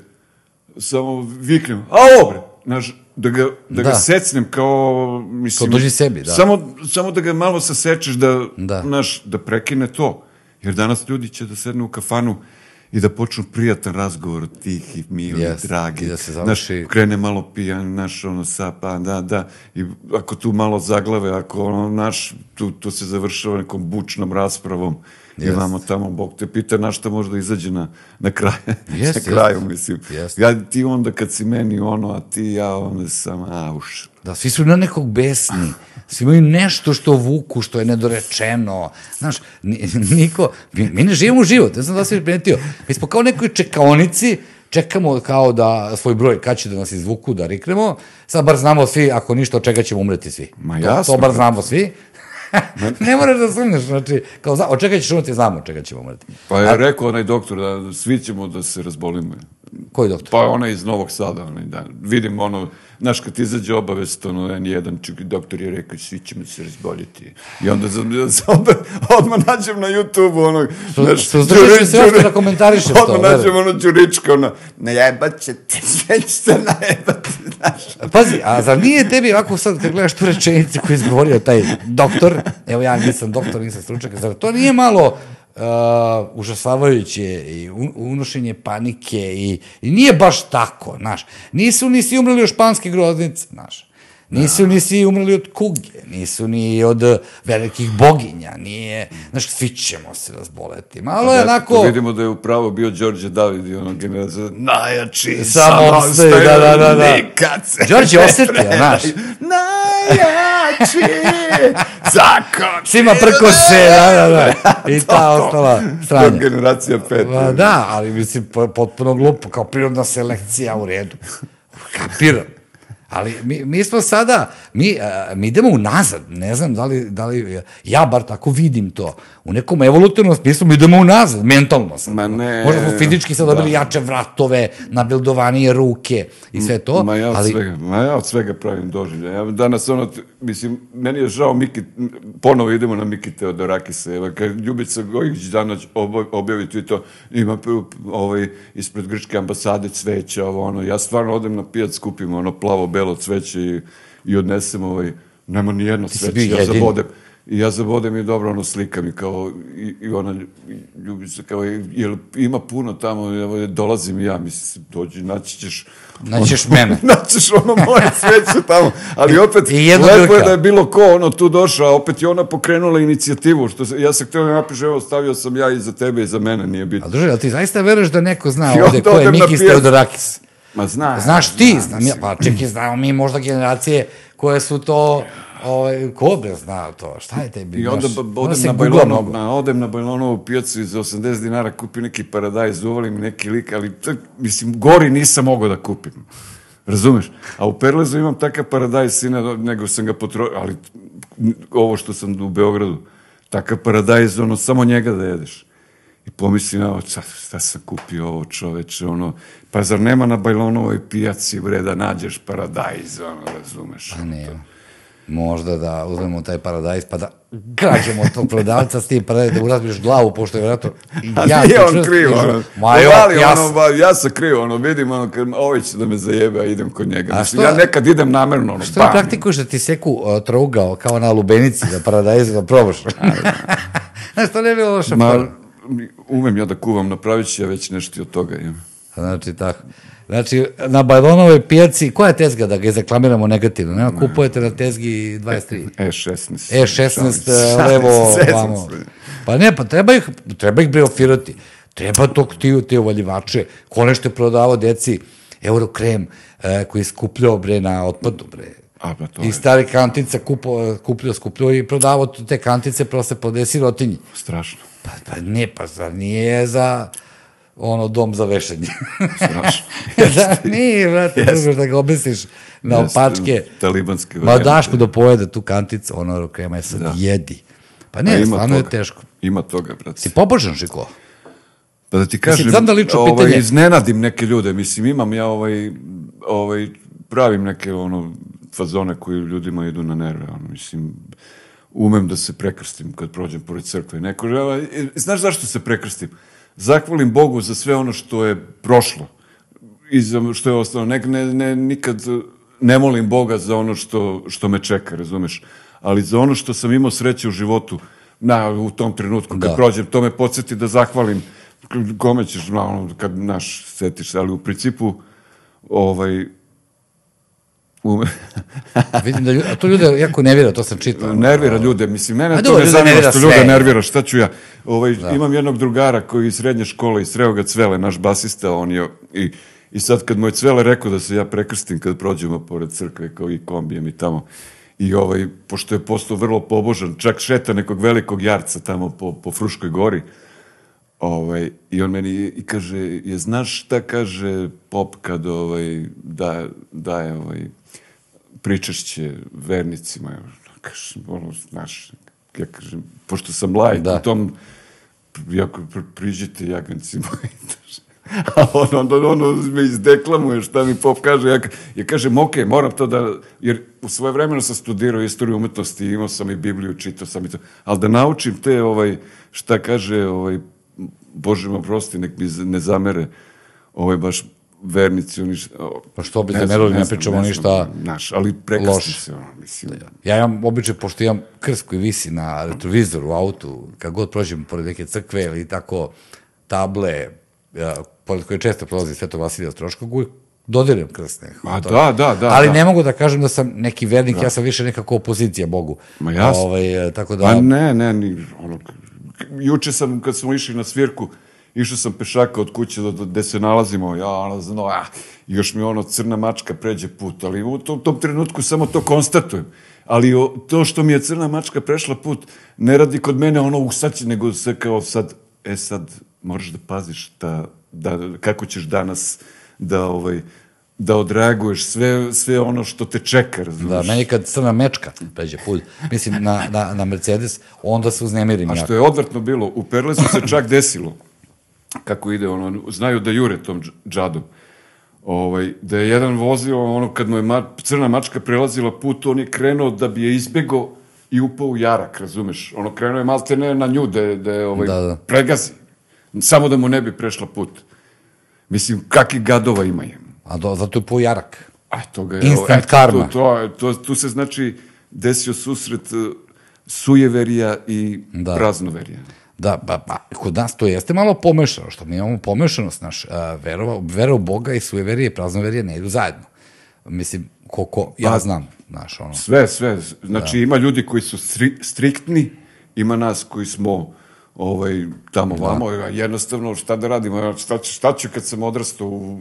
samo viknem, alo bre, znaš, da ga, da, da. ga secnem kao, mislim... Kao duži sebi, da. Samo, samo da ga malo sasečeš, da, da. Znaš, da prekine to. Jer danas ljudi će da sednu u kafanu, i da počnu prijatan razgovor tih i mili, yes, dragi. I da se završi... Znaš, krene malo pijan, naš, ono, sa, pa, da, da. I ako tu malo zaglave, ako ono, naš, tu, tu se završava nekom bučnom raspravom. Uh, Yes. Imamo tamo, Bog te pita na šta možda izađe na, na, kraj, yes, na kraju, yes. mislim. Yes. Ja, ti onda kad si meni ono, a ti ja onda sam, a uš. Da, svi su na nekog besni. Svi imaju nešto što vuku, što je nedorečeno. Znaš, niko, mi, mi ne živimo život, ne znam da si primetio. Mi smo kao nekoj čekaonici, čekamo kao da svoj broj, kad će da nas izvuku, da riknemo. Sad bar znamo svi, ako ništa, od čega ćemo umreti svi. Ma jasno. To, to bar znamo svi. ne moraš da sumneš, znači, kao, zna, od čega ćeš umreti, znamo od čega ćemo umreti. Pa je A... rekao onaj doktor da svi ćemo da se razbolimo. Koji doktor? Pa ona iz Novog Sada, onaj dan. Vidim ono, znaš, kad izađe obavest, ono, N1, čak, doktor je rekao, svi ćemo se razboliti. I onda sam, ja odmah nađem na YouTube-u, ono, znaš, što zdržiš da se još da komentarišem to. Odmah nađem ono Đurička, ono, najebat će te, sve će se najebati, znaš. Pazi, a zar nije tebi ovako sad, kad gledaš tu rečenicu koju je izgovorio taj doktor, evo ja nisam doktor, nisam stručnjak, zar to nije malo uh, užasavajuće i unošenje panike i, i nije baš tako, znaš. Nisu nisi umreli u španske groznice, znaš. Da. Nisu da. nisi umrli od kuge, nisu ni od velikih boginja, nije, znaš, svi ćemo se razboleti. Malo je pa da, onako... Da vidimo da je upravo bio Đorđe David i ono generacija, najjači, samo ostaje, da, da, da, da. nikad se Đorđe osjeti, znaš. Najjači, zakon. Svima prko se, da, da, da. I ta ostala strana. To generacija pet. Da, ali mislim, potpuno glupo, kao prirodna selekcija u redu. Kapiram. Ali mi, mi smo sada, mi, mi idemo unazad, ne znam da li, da li, ja bar tako vidim to u nekom evolutivnom smislu mi idemo unazad, mentalno sad. Ma ne. Možda smo fizički sad da. dobili da. jače vratove, nabildovanije ruke i sve to. Ma ja od, ali... svega, ma ja od svega pravim doživlja. Ja danas ono, mislim, meni je žao Miki, ponovo idemo na Miki Teodorakisa. Evo, kad Ljubica Gojić danas objavi to, ima ovaj, ispred grčke ambasade cveće, ovo ono. Ja stvarno odem na pijac, kupim ono plavo-belo cveće i, i odnesem ovaj, nema nijedno cveće, ja zabodem. Jedin I ja zabodem i dobro ono slikam i kao, i, i ona ljubi se kao, jel ima puno tamo, evo, dolazim i ja, mislim, dođi, naći ćeš... Naći ćeš mene. naći ćeš ono moje sveće tamo, ali opet, I lepo drka. je da je bilo ko ono tu došao, opet je ona pokrenula inicijativu, što se, ja se htio da napiše, evo, stavio sam ja i za tebe i za mene, nije bitno. A druže, al ti zaista veruješ da neko zna ovde ko je Mikis Teodorakis? Ma zna. Znaš ti, znam, znam ja, pa čekaj, znamo mi možda generacije koje su to Ovaj, ko da zna to? Šta je tebi? I onda ba, odem, na bajlonov, na, odem na Bajlonovu pijacu i za 80 dinara kupim neki paradajz, uvalim neki lik, ali tak, mislim, gori nisam mogao da kupim. Razumeš? A u Perlezu imam takav paradajz, sina, nego sam ga potrošio, ali ovo što sam u Beogradu, takav paradajz, ono, samo njega da jedeš. I pomislim, evo, šta, šta sam kupio ovo čoveče, ono, pa zar nema na Bajlonovoj pijaci, bre, da nađeš paradajz, ono, razumeš? Pa nema možda da uzmemo taj paradajz pa da gađemo tog prodavca s tim paradajz da urazbiš glavu, pošto je vjerojatno ja nije on kriv, ono, ma jo, ja, ono, ba, ja sam kriv, ono, vidim, ono, kad ovi će da me zajebe, a idem kod njega. A što, ja nekad idem namerno, ono, Što bam. praktikuješ da ti seku uh, trougao, kao na lubenici, da paradajz da probaš? Da. Znaš, to ne bi bilo loša ma, umem ja da kuvam, napravit ja već nešto od toga, imam. Znači, tako. Znači, na Bajlonovoj pijaci, koja je tezga da ga reklamiramo negativno? Nema, kupujete na tezgi 23. E16. E16, levo, vamo. Pa ne, pa treba ih, treba ih briofirati. Treba to ti, te uvaljivače. Ko nešto je prodavao deci eurokrem e, koji je skupljao bre na otpadu, bre. A, pa to I stare je. kantica kupo, kupljao, skupljao i prodavao te kantice, prosto po desi rotinji. Strašno. Pa, pa ne, pa zar nije za ono dom za vešanje. Strašno. da, nije, vrate, yes. da ga obesiš na yes. opačke. Talibanske. Ma daš mu da pojede tu kanticu, ono krema je sad da. jedi. Pa ne, stvarno toga. je teško. Ima toga, brate. Si pobožan, Žiko? Pa da ti kažem, mislim, znam da lično ovaj, pitanje. iznenadim neke ljude, mislim, imam ja ovaj, ovaj, pravim neke ono, fazone koji ljudima idu na nerve, ono, mislim, umem da se prekrstim kad prođem pored crkve. Neko žele, e, znaš zašto se prekrstim? zahvalim Bogu za sve ono što je prošlo i za što je ostalo. Ne, ne, ne, nikad ne molim Boga za ono što, što me čeka, razumeš? Ali za ono što sam imao sreće u životu, na, u tom trenutku kad da. prođem, to me podsjeti da zahvalim kome ćeš, na, ono, kad naš setiš, ali u principu ovaj, U... Vidim da ljudi, a to ljude jako nervira, to sam čitao. Nervira ljude, mislim, mene a, to ne zanima što ljude nervira, šta ću ja. Ovaj, da. Imam jednog drugara koji iz srednje škole, iz Sreoga Cvele, naš basista, on je, i, i sad kad mu je Cvele rekao da se ja prekrstim kad prođemo pored crkve, kao i kombijem i tamo, i ovaj, pošto je postao vrlo pobožan, čak šeta nekog velikog jarca tamo po, po Fruškoj gori, Ovaj, I on meni i kaže, je znaš šta kaže pop kad ovaj, da, daje ovaj, pričašće vernicima, ja kažem, ono, znaš, ja kažem, pošto sam lajt da. u tom, ja priđite jaganci moji, a on onda on, on me izdeklamuje šta mi pop kaže, ja, ja kažem, ok, moram to da, jer u svoje vremeno sam studirao istoriju umetnosti, imao sam i Bibliju, čitao sam i to, ali da naučim te, ovaj, šta kaže, ovaj, Bože me oprosti, nek mi ne zamere, ovaj, baš vernici, oni Pa što bi te ne rodili, ne, ne pričamo ne ništa Naš, ali prekasni se, ono, mislim. Da. Ja imam običaj, pošto imam krst koji visi na retrovizoru u autu, kad god prođem pored neke crkve ili tako table, pored koje često prolazi Sveto Vasilija Stroškog, uvijek dodiram krst nekako. A, da, da, da, da. Ali da. ne mogu da kažem da sam neki vernik, da. ja sam više nekako opozicija Bogu. Ma jasno. Ovaj, tako da... Pa ne, ne, ni, ono, juče sam, kad smo išli na svirku, uh, išao sam pešaka od kuće do, do, gde se nalazimo, ja ono, znam, a, još mi ono crna mačka pređe put, ali u tom, tom trenutku samo to konstatujem. Ali o, to što mi je crna mačka prešla put, ne radi kod mene ono usaći, uh, nego se kao sad, e sad, moraš da paziš ta, da, kako ćeš danas da, ovaj, da odreaguješ sve, sve ono što te čeka, razumiješ? Da, meni kad crna mečka pređe put, mislim na, na, na Mercedes, onda se uznemirim. A što je odvrtno bilo, u Perlesu se čak desilo kako ide, ono, znaju da jure tom džadom. Ovaj, da je jedan vozio, ono, kad mu je ma, crna mačka prelazila put, on je krenuo da bi je izbego i upao u jarak, razumeš? Ono, krenuo je malte ne na nju, da je, da je ovaj, da, da. pregazi. Samo da mu ne bi prešla put. Mislim, kakvi gadova ima je. A do, zato je po jarak. A to ga je... Instant eto, karma. To, to, to, tu se, znači, desio susret e, sujeverija i da. praznoverija da, ba, ba, kod nas to jeste malo pomešano, što mi imamo pomešanost naš, verova, vera u Boga i sujeverije i praznoverije ne idu zajedno. Mislim, koliko ja pa, znam, znaš, ono. Sve, sve. Znači, da. ima ljudi koji su stri, striktni, ima nas koji smo ovaj, tamo da. vamo, jednostavno šta da radimo, šta, šta ću kad sam odrastao u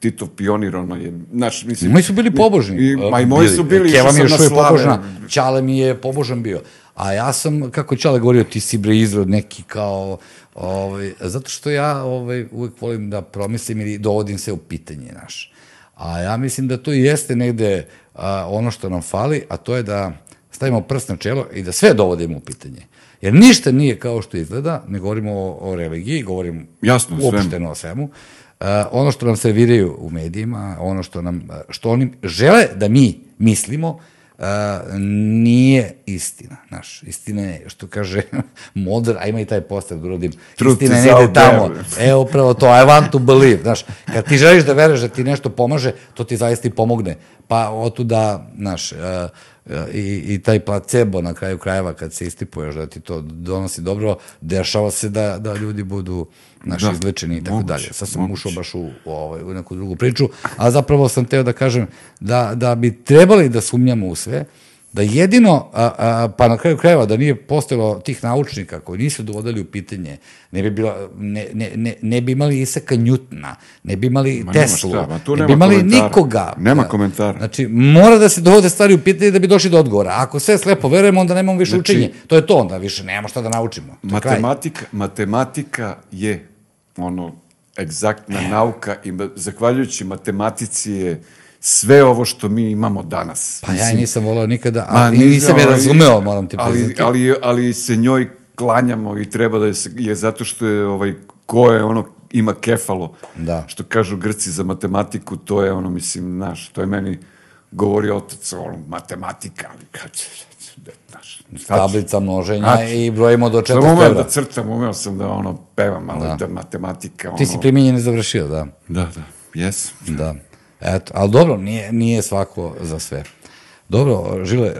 Titov pionir, ono je, znači, mislim... I moji su bili pobožni. I, ma i moji su bili, Keva mi je još uvijek pobožna, Čale mi je pobožan bio. A ja sam, kako Čale govorio, ti si bre izrod neki kao... Ovaj, zato što ja ovaj, uvek volim da promislim ili dovodim se u pitanje, naš. A ja mislim da to jeste negde a, ono što nam fali, a to je da stavimo prst na čelo i da sve dovodimo u pitanje. Jer ništa nije kao što izgleda, ne govorimo o, o religiji, govorim Jasno, uopšteno svemu. o svemu. Eh, ono što nam serviraju u medijima, ono što nam, eh, što oni žele da mi mislimo, Uh, nije istina, znaš, istina je, što kaže modern, a ima i taj postav da grudim, Truth istina je negde tamo, e, upravo to, I want to believe, znaš, kad ti želiš da veruješ da ti nešto pomaže, to ti zaista i pomogne, pa otuda, znaš, uh, i, i taj placebo na kraju krajeva kad se istipuješ da ti to donosi dobro, dešava se da, da ljudi budu naši da, izlečeni i tako dalje. Sad sam moguće. ušao baš u, u, ovaj, u neku drugu priču, a zapravo sam teo da kažem da, da bi trebali da sumnjamo u sve, uh, da jedino, a, a, pa na kraju krajeva, da nije postojalo tih naučnika koji nisu dovodili u pitanje, ne bi, bila, ne, ne, ne, ne bi imali Isaka Njutna, ne bi imali ma Teslu, šta, ne bi imali komentara. nikoga. Nema komentara. Znači, mora da se dovode stvari u pitanje da bi došli do odgovora. Ako sve slepo verujemo, onda nemamo više znači, učenje. To je to onda, više nemamo šta da naučimo. To matematika, kraj. matematika je ono, egzaktna e. nauka i zahvaljujući matematici je sve ovo što mi imamo danas. Pa ja nisam volao nikada, ali Ma, nisam ali, je razumeo, moram ti priznati. Ali, ali, ali se njoj klanjamo i treba da je, je zato što je ovaj, ko je ono ima kefalo. Da. Što kažu Grci za matematiku, to je ono, mislim, naš, to je meni govori otac, ono, matematika, ali kad da, znaš. Tablica množenja znači, i brojimo do 40 evra. Sam umeo da crtam, umeo sam da ono pevam, ali da, da matematika... Ono... Ti si primjenjen i završio, da. Da, da, jesam. Da. Eto, ali dobro, nije, nije svako za sve. Dobro, Žile, uh,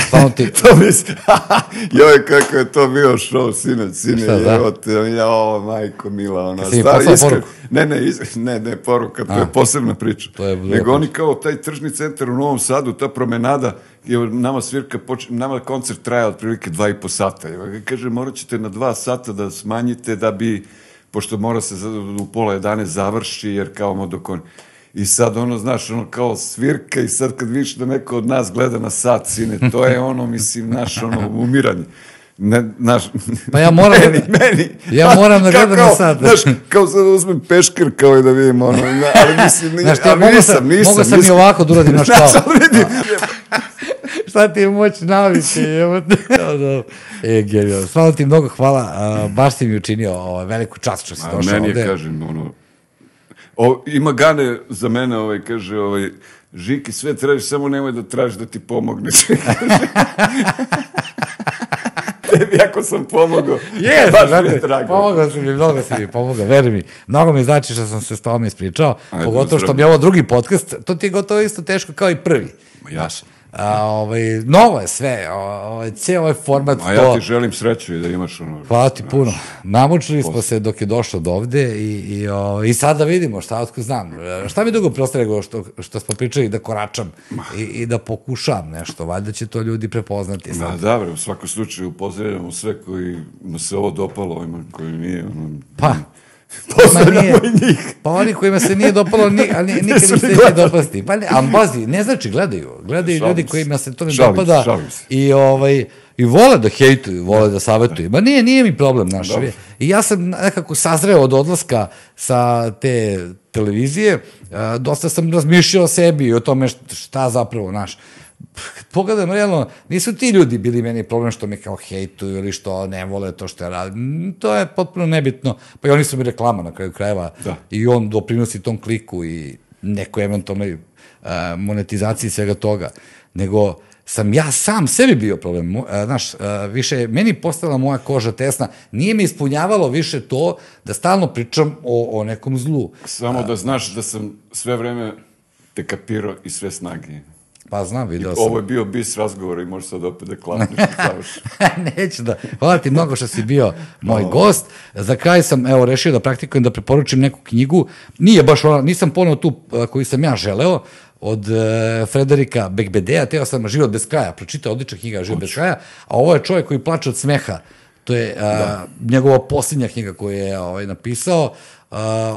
e, stvarno ti... to mislim, joj, kako je to bio show, sinoć, sine, Šta, da? evo te, ja, ovo, majko, mila, ona, Jeste stari, iskren, poruku? ne, ne, iskren, ne, ne, poruka, to A, je posebna priča, to je nego oni kao taj tržni centar u Novom Sadu, ta promenada, je nama svirka, poč... nama koncert traja otprilike dva i po sata, je, kaže, morat ćete na dva sata da smanjite da bi, pošto mora se u pola 11 završi, jer kao dok on I sad ono, znaš, ono kao svirka i sad kad vidiš da neko od nas gleda na sat, sine, to je ono, mislim, naš ono umiranje. Ne, naš, pa ja moram meni, da, meni. Ja moram da gledam kao, na sat. Da. Znaš, kao sad uzmem pešker kao i da vidim ono, ali mislim, znaš, ja, ali mogu nisam, sam, nisam. Mogu sam nisam. i ovako da uradim naš kao. Znaš, Šta ti je moć navike, evo te. Da, da. e, genijalno. Stvarno ti mnogo hvala, baš si mi učinio ovaj, veliku čast što si došao ovde. A meni je, kažem, ono, O, ima Gane za mene, ovaj, kaže, ovaj, Žiki, sve tražiš, samo nemoj da tražiš da ti pomogne. Tebi ako sam pomogao, yes, baš znate, mi je drago. Pomogao sam mi, mnogo si mi pomogao, veri mi. Mnogo mi znači što sam se s tobom ispričao, Ajde, pogotovo što mi je ovo drugi podcast, to ti je gotovo isto teško kao i prvi. Ma ja. Znaš, A, ovaj, novo je sve, ovaj, cijel ovaj format. A ja to... ti želim sreću i da imaš ono... Hvala ti puno. Namučili smo se dok je došlo do ovde i, i, o, i sad da vidimo šta otko znam. Šta mi dugo preostaje što, što smo pričali da koračam i, i da pokušam nešto. Valjda će to ljudi prepoznati. Sad. Ma da, bre, u svakom slučaju pozdravljamo sve koji mu se ovo dopalo, ovima koji nije. Ono, pa, Pozdravljamo i njih. Pa oni kojima se nije dopalo, ni, ali nikad im se neće dopasti. Pa ne, ali pazi, ne znači gledaju. Gledaju ljudi kojima se to ne šalim, dopada. Šalim se. I, ovaj, I vole da hejtuju, vole da, da. savetuju. Ma nije, nije mi problem naš. Dobre. I ja sam nekako sazreo od odlaska sa te televizije. Dosta sam razmišljao o sebi i o tome šta zapravo, naš, pogledam realno, nisu ti ljudi bili meni problem što me kao hejtuju ili što ne vole to što ja radim. Mm, to je potpuno nebitno. Pa i oni su mi reklama na kraju krajeva. Da. I on doprinosi tom kliku i nekoj eventualnoj e, monetizaciji svega toga. Nego, sam ja sam sebi bio problem. E, znaš, e, više meni postala moja koža tesna. Nije me ispunjavalo više to da stalno pričam o, o nekom zlu. Samo da znaš da sam sve vreme te kapirao i sve snage. Pa znam, video sam. Ovo je bio bis razgovor i možeš sad opet da klapniš Neću da. Hvala ti mnogo što si bio moj no. gost. Za kraj sam, evo, rešio da praktikujem, da preporučim neku knjigu. Nije baš ona, nisam ponao tu koju sam ja želeo, od uh, Frederika Bekbedea, teo sam Život bez kraja, pročitao odlična knjiga Život bez kraja, a ovo je čovjek koji plače od smeha. To je uh, da. njegova posljednja knjiga koju je ovaj, napisao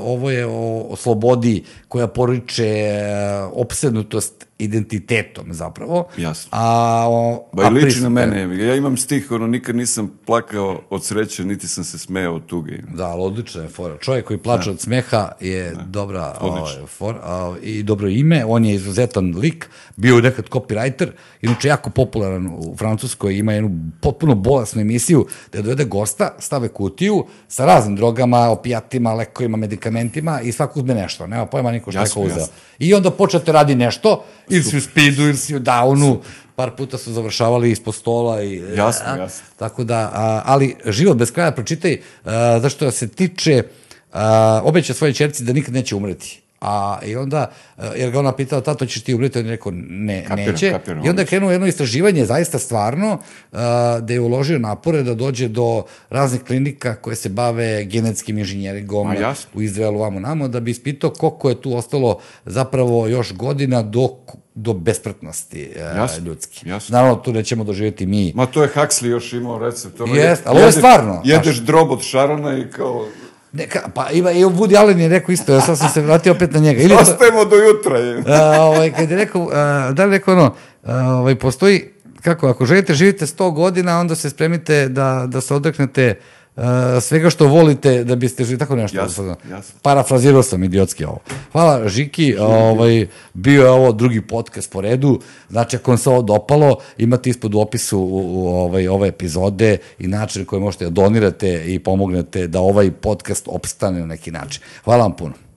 ovo je o, slobodi koja poriče e, opsednutost identitetom zapravo. Jasno. A, o, ba i liči na mene. Ja imam stih, ono, nikad nisam plakao od sreće, niti sam se smeo od tuge. Da, ali odlična je fora. Čovjek koji plače ne. Da. od smeha je ne. Da. dobra ovaj, for, a, i dobro ime. On je izuzetan lik. Bio je nekad copywriter, inače jako popularan u Francuskoj. Ima jednu potpuno bolesnu emisiju da dovede gosta, stave kutiju sa raznim drogama, opijatima, lekovima, lekovima, medikamentima i svako uzme nešto, nema pojma niko šta je ko uzeo. I onda počete radi nešto, ili si u speedu, ili si u downu, par puta su završavali ispod stola i... E, jasno, jasno. Tako da, a, ali život bez kraja pročitaj, a, zašto se tiče, a, obeća svoje čerci da nikad neće umreti. A i onda, eh, jer ga ona pitala, tato ćeš ti ubriti, on je rekao, ne, kapiram, neće. Kapiram, I onda je krenuo jedno istraživanje, zaista stvarno, uh, da je uložio napore da dođe do raznih klinika koje se bave genetskim inženjeringom u Izraelu, vamo namo, da bi ispitao koliko je tu ostalo zapravo još godina do do besprtnosti eh, jasno, ljudski. Jasno. Naravno, tu nećemo doživjeti mi. Ma to je Huxley još imao recept. Ono, Jest, ali ovo je stvarno. Jedeš drob od šarana i kao... Neka, pa ima, i Woody Allen je rekao isto, ja sam se vratio opet na njega. Ili Ostajemo do jutra. Je. a, ovaj, kad je rekao, a, da li rekao ono, a, ovaj, postoji, kako, ako želite živite 100 godina, onda se spremite da, da se odreknete uh, Eh, svega što volite da biste želi tako nešto. Jasno, jasno. Parafrazirao sam idiotski ovo. Hvala Žiki, ovaj, bio je ovo drugi podcast po redu, znači ako vam se ovo dopalo, imate ispod u opisu u, u, ovaj, ove epizode i način koji možete da donirate i pomognete da ovaj podcast opstane na neki način. Hvala vam puno.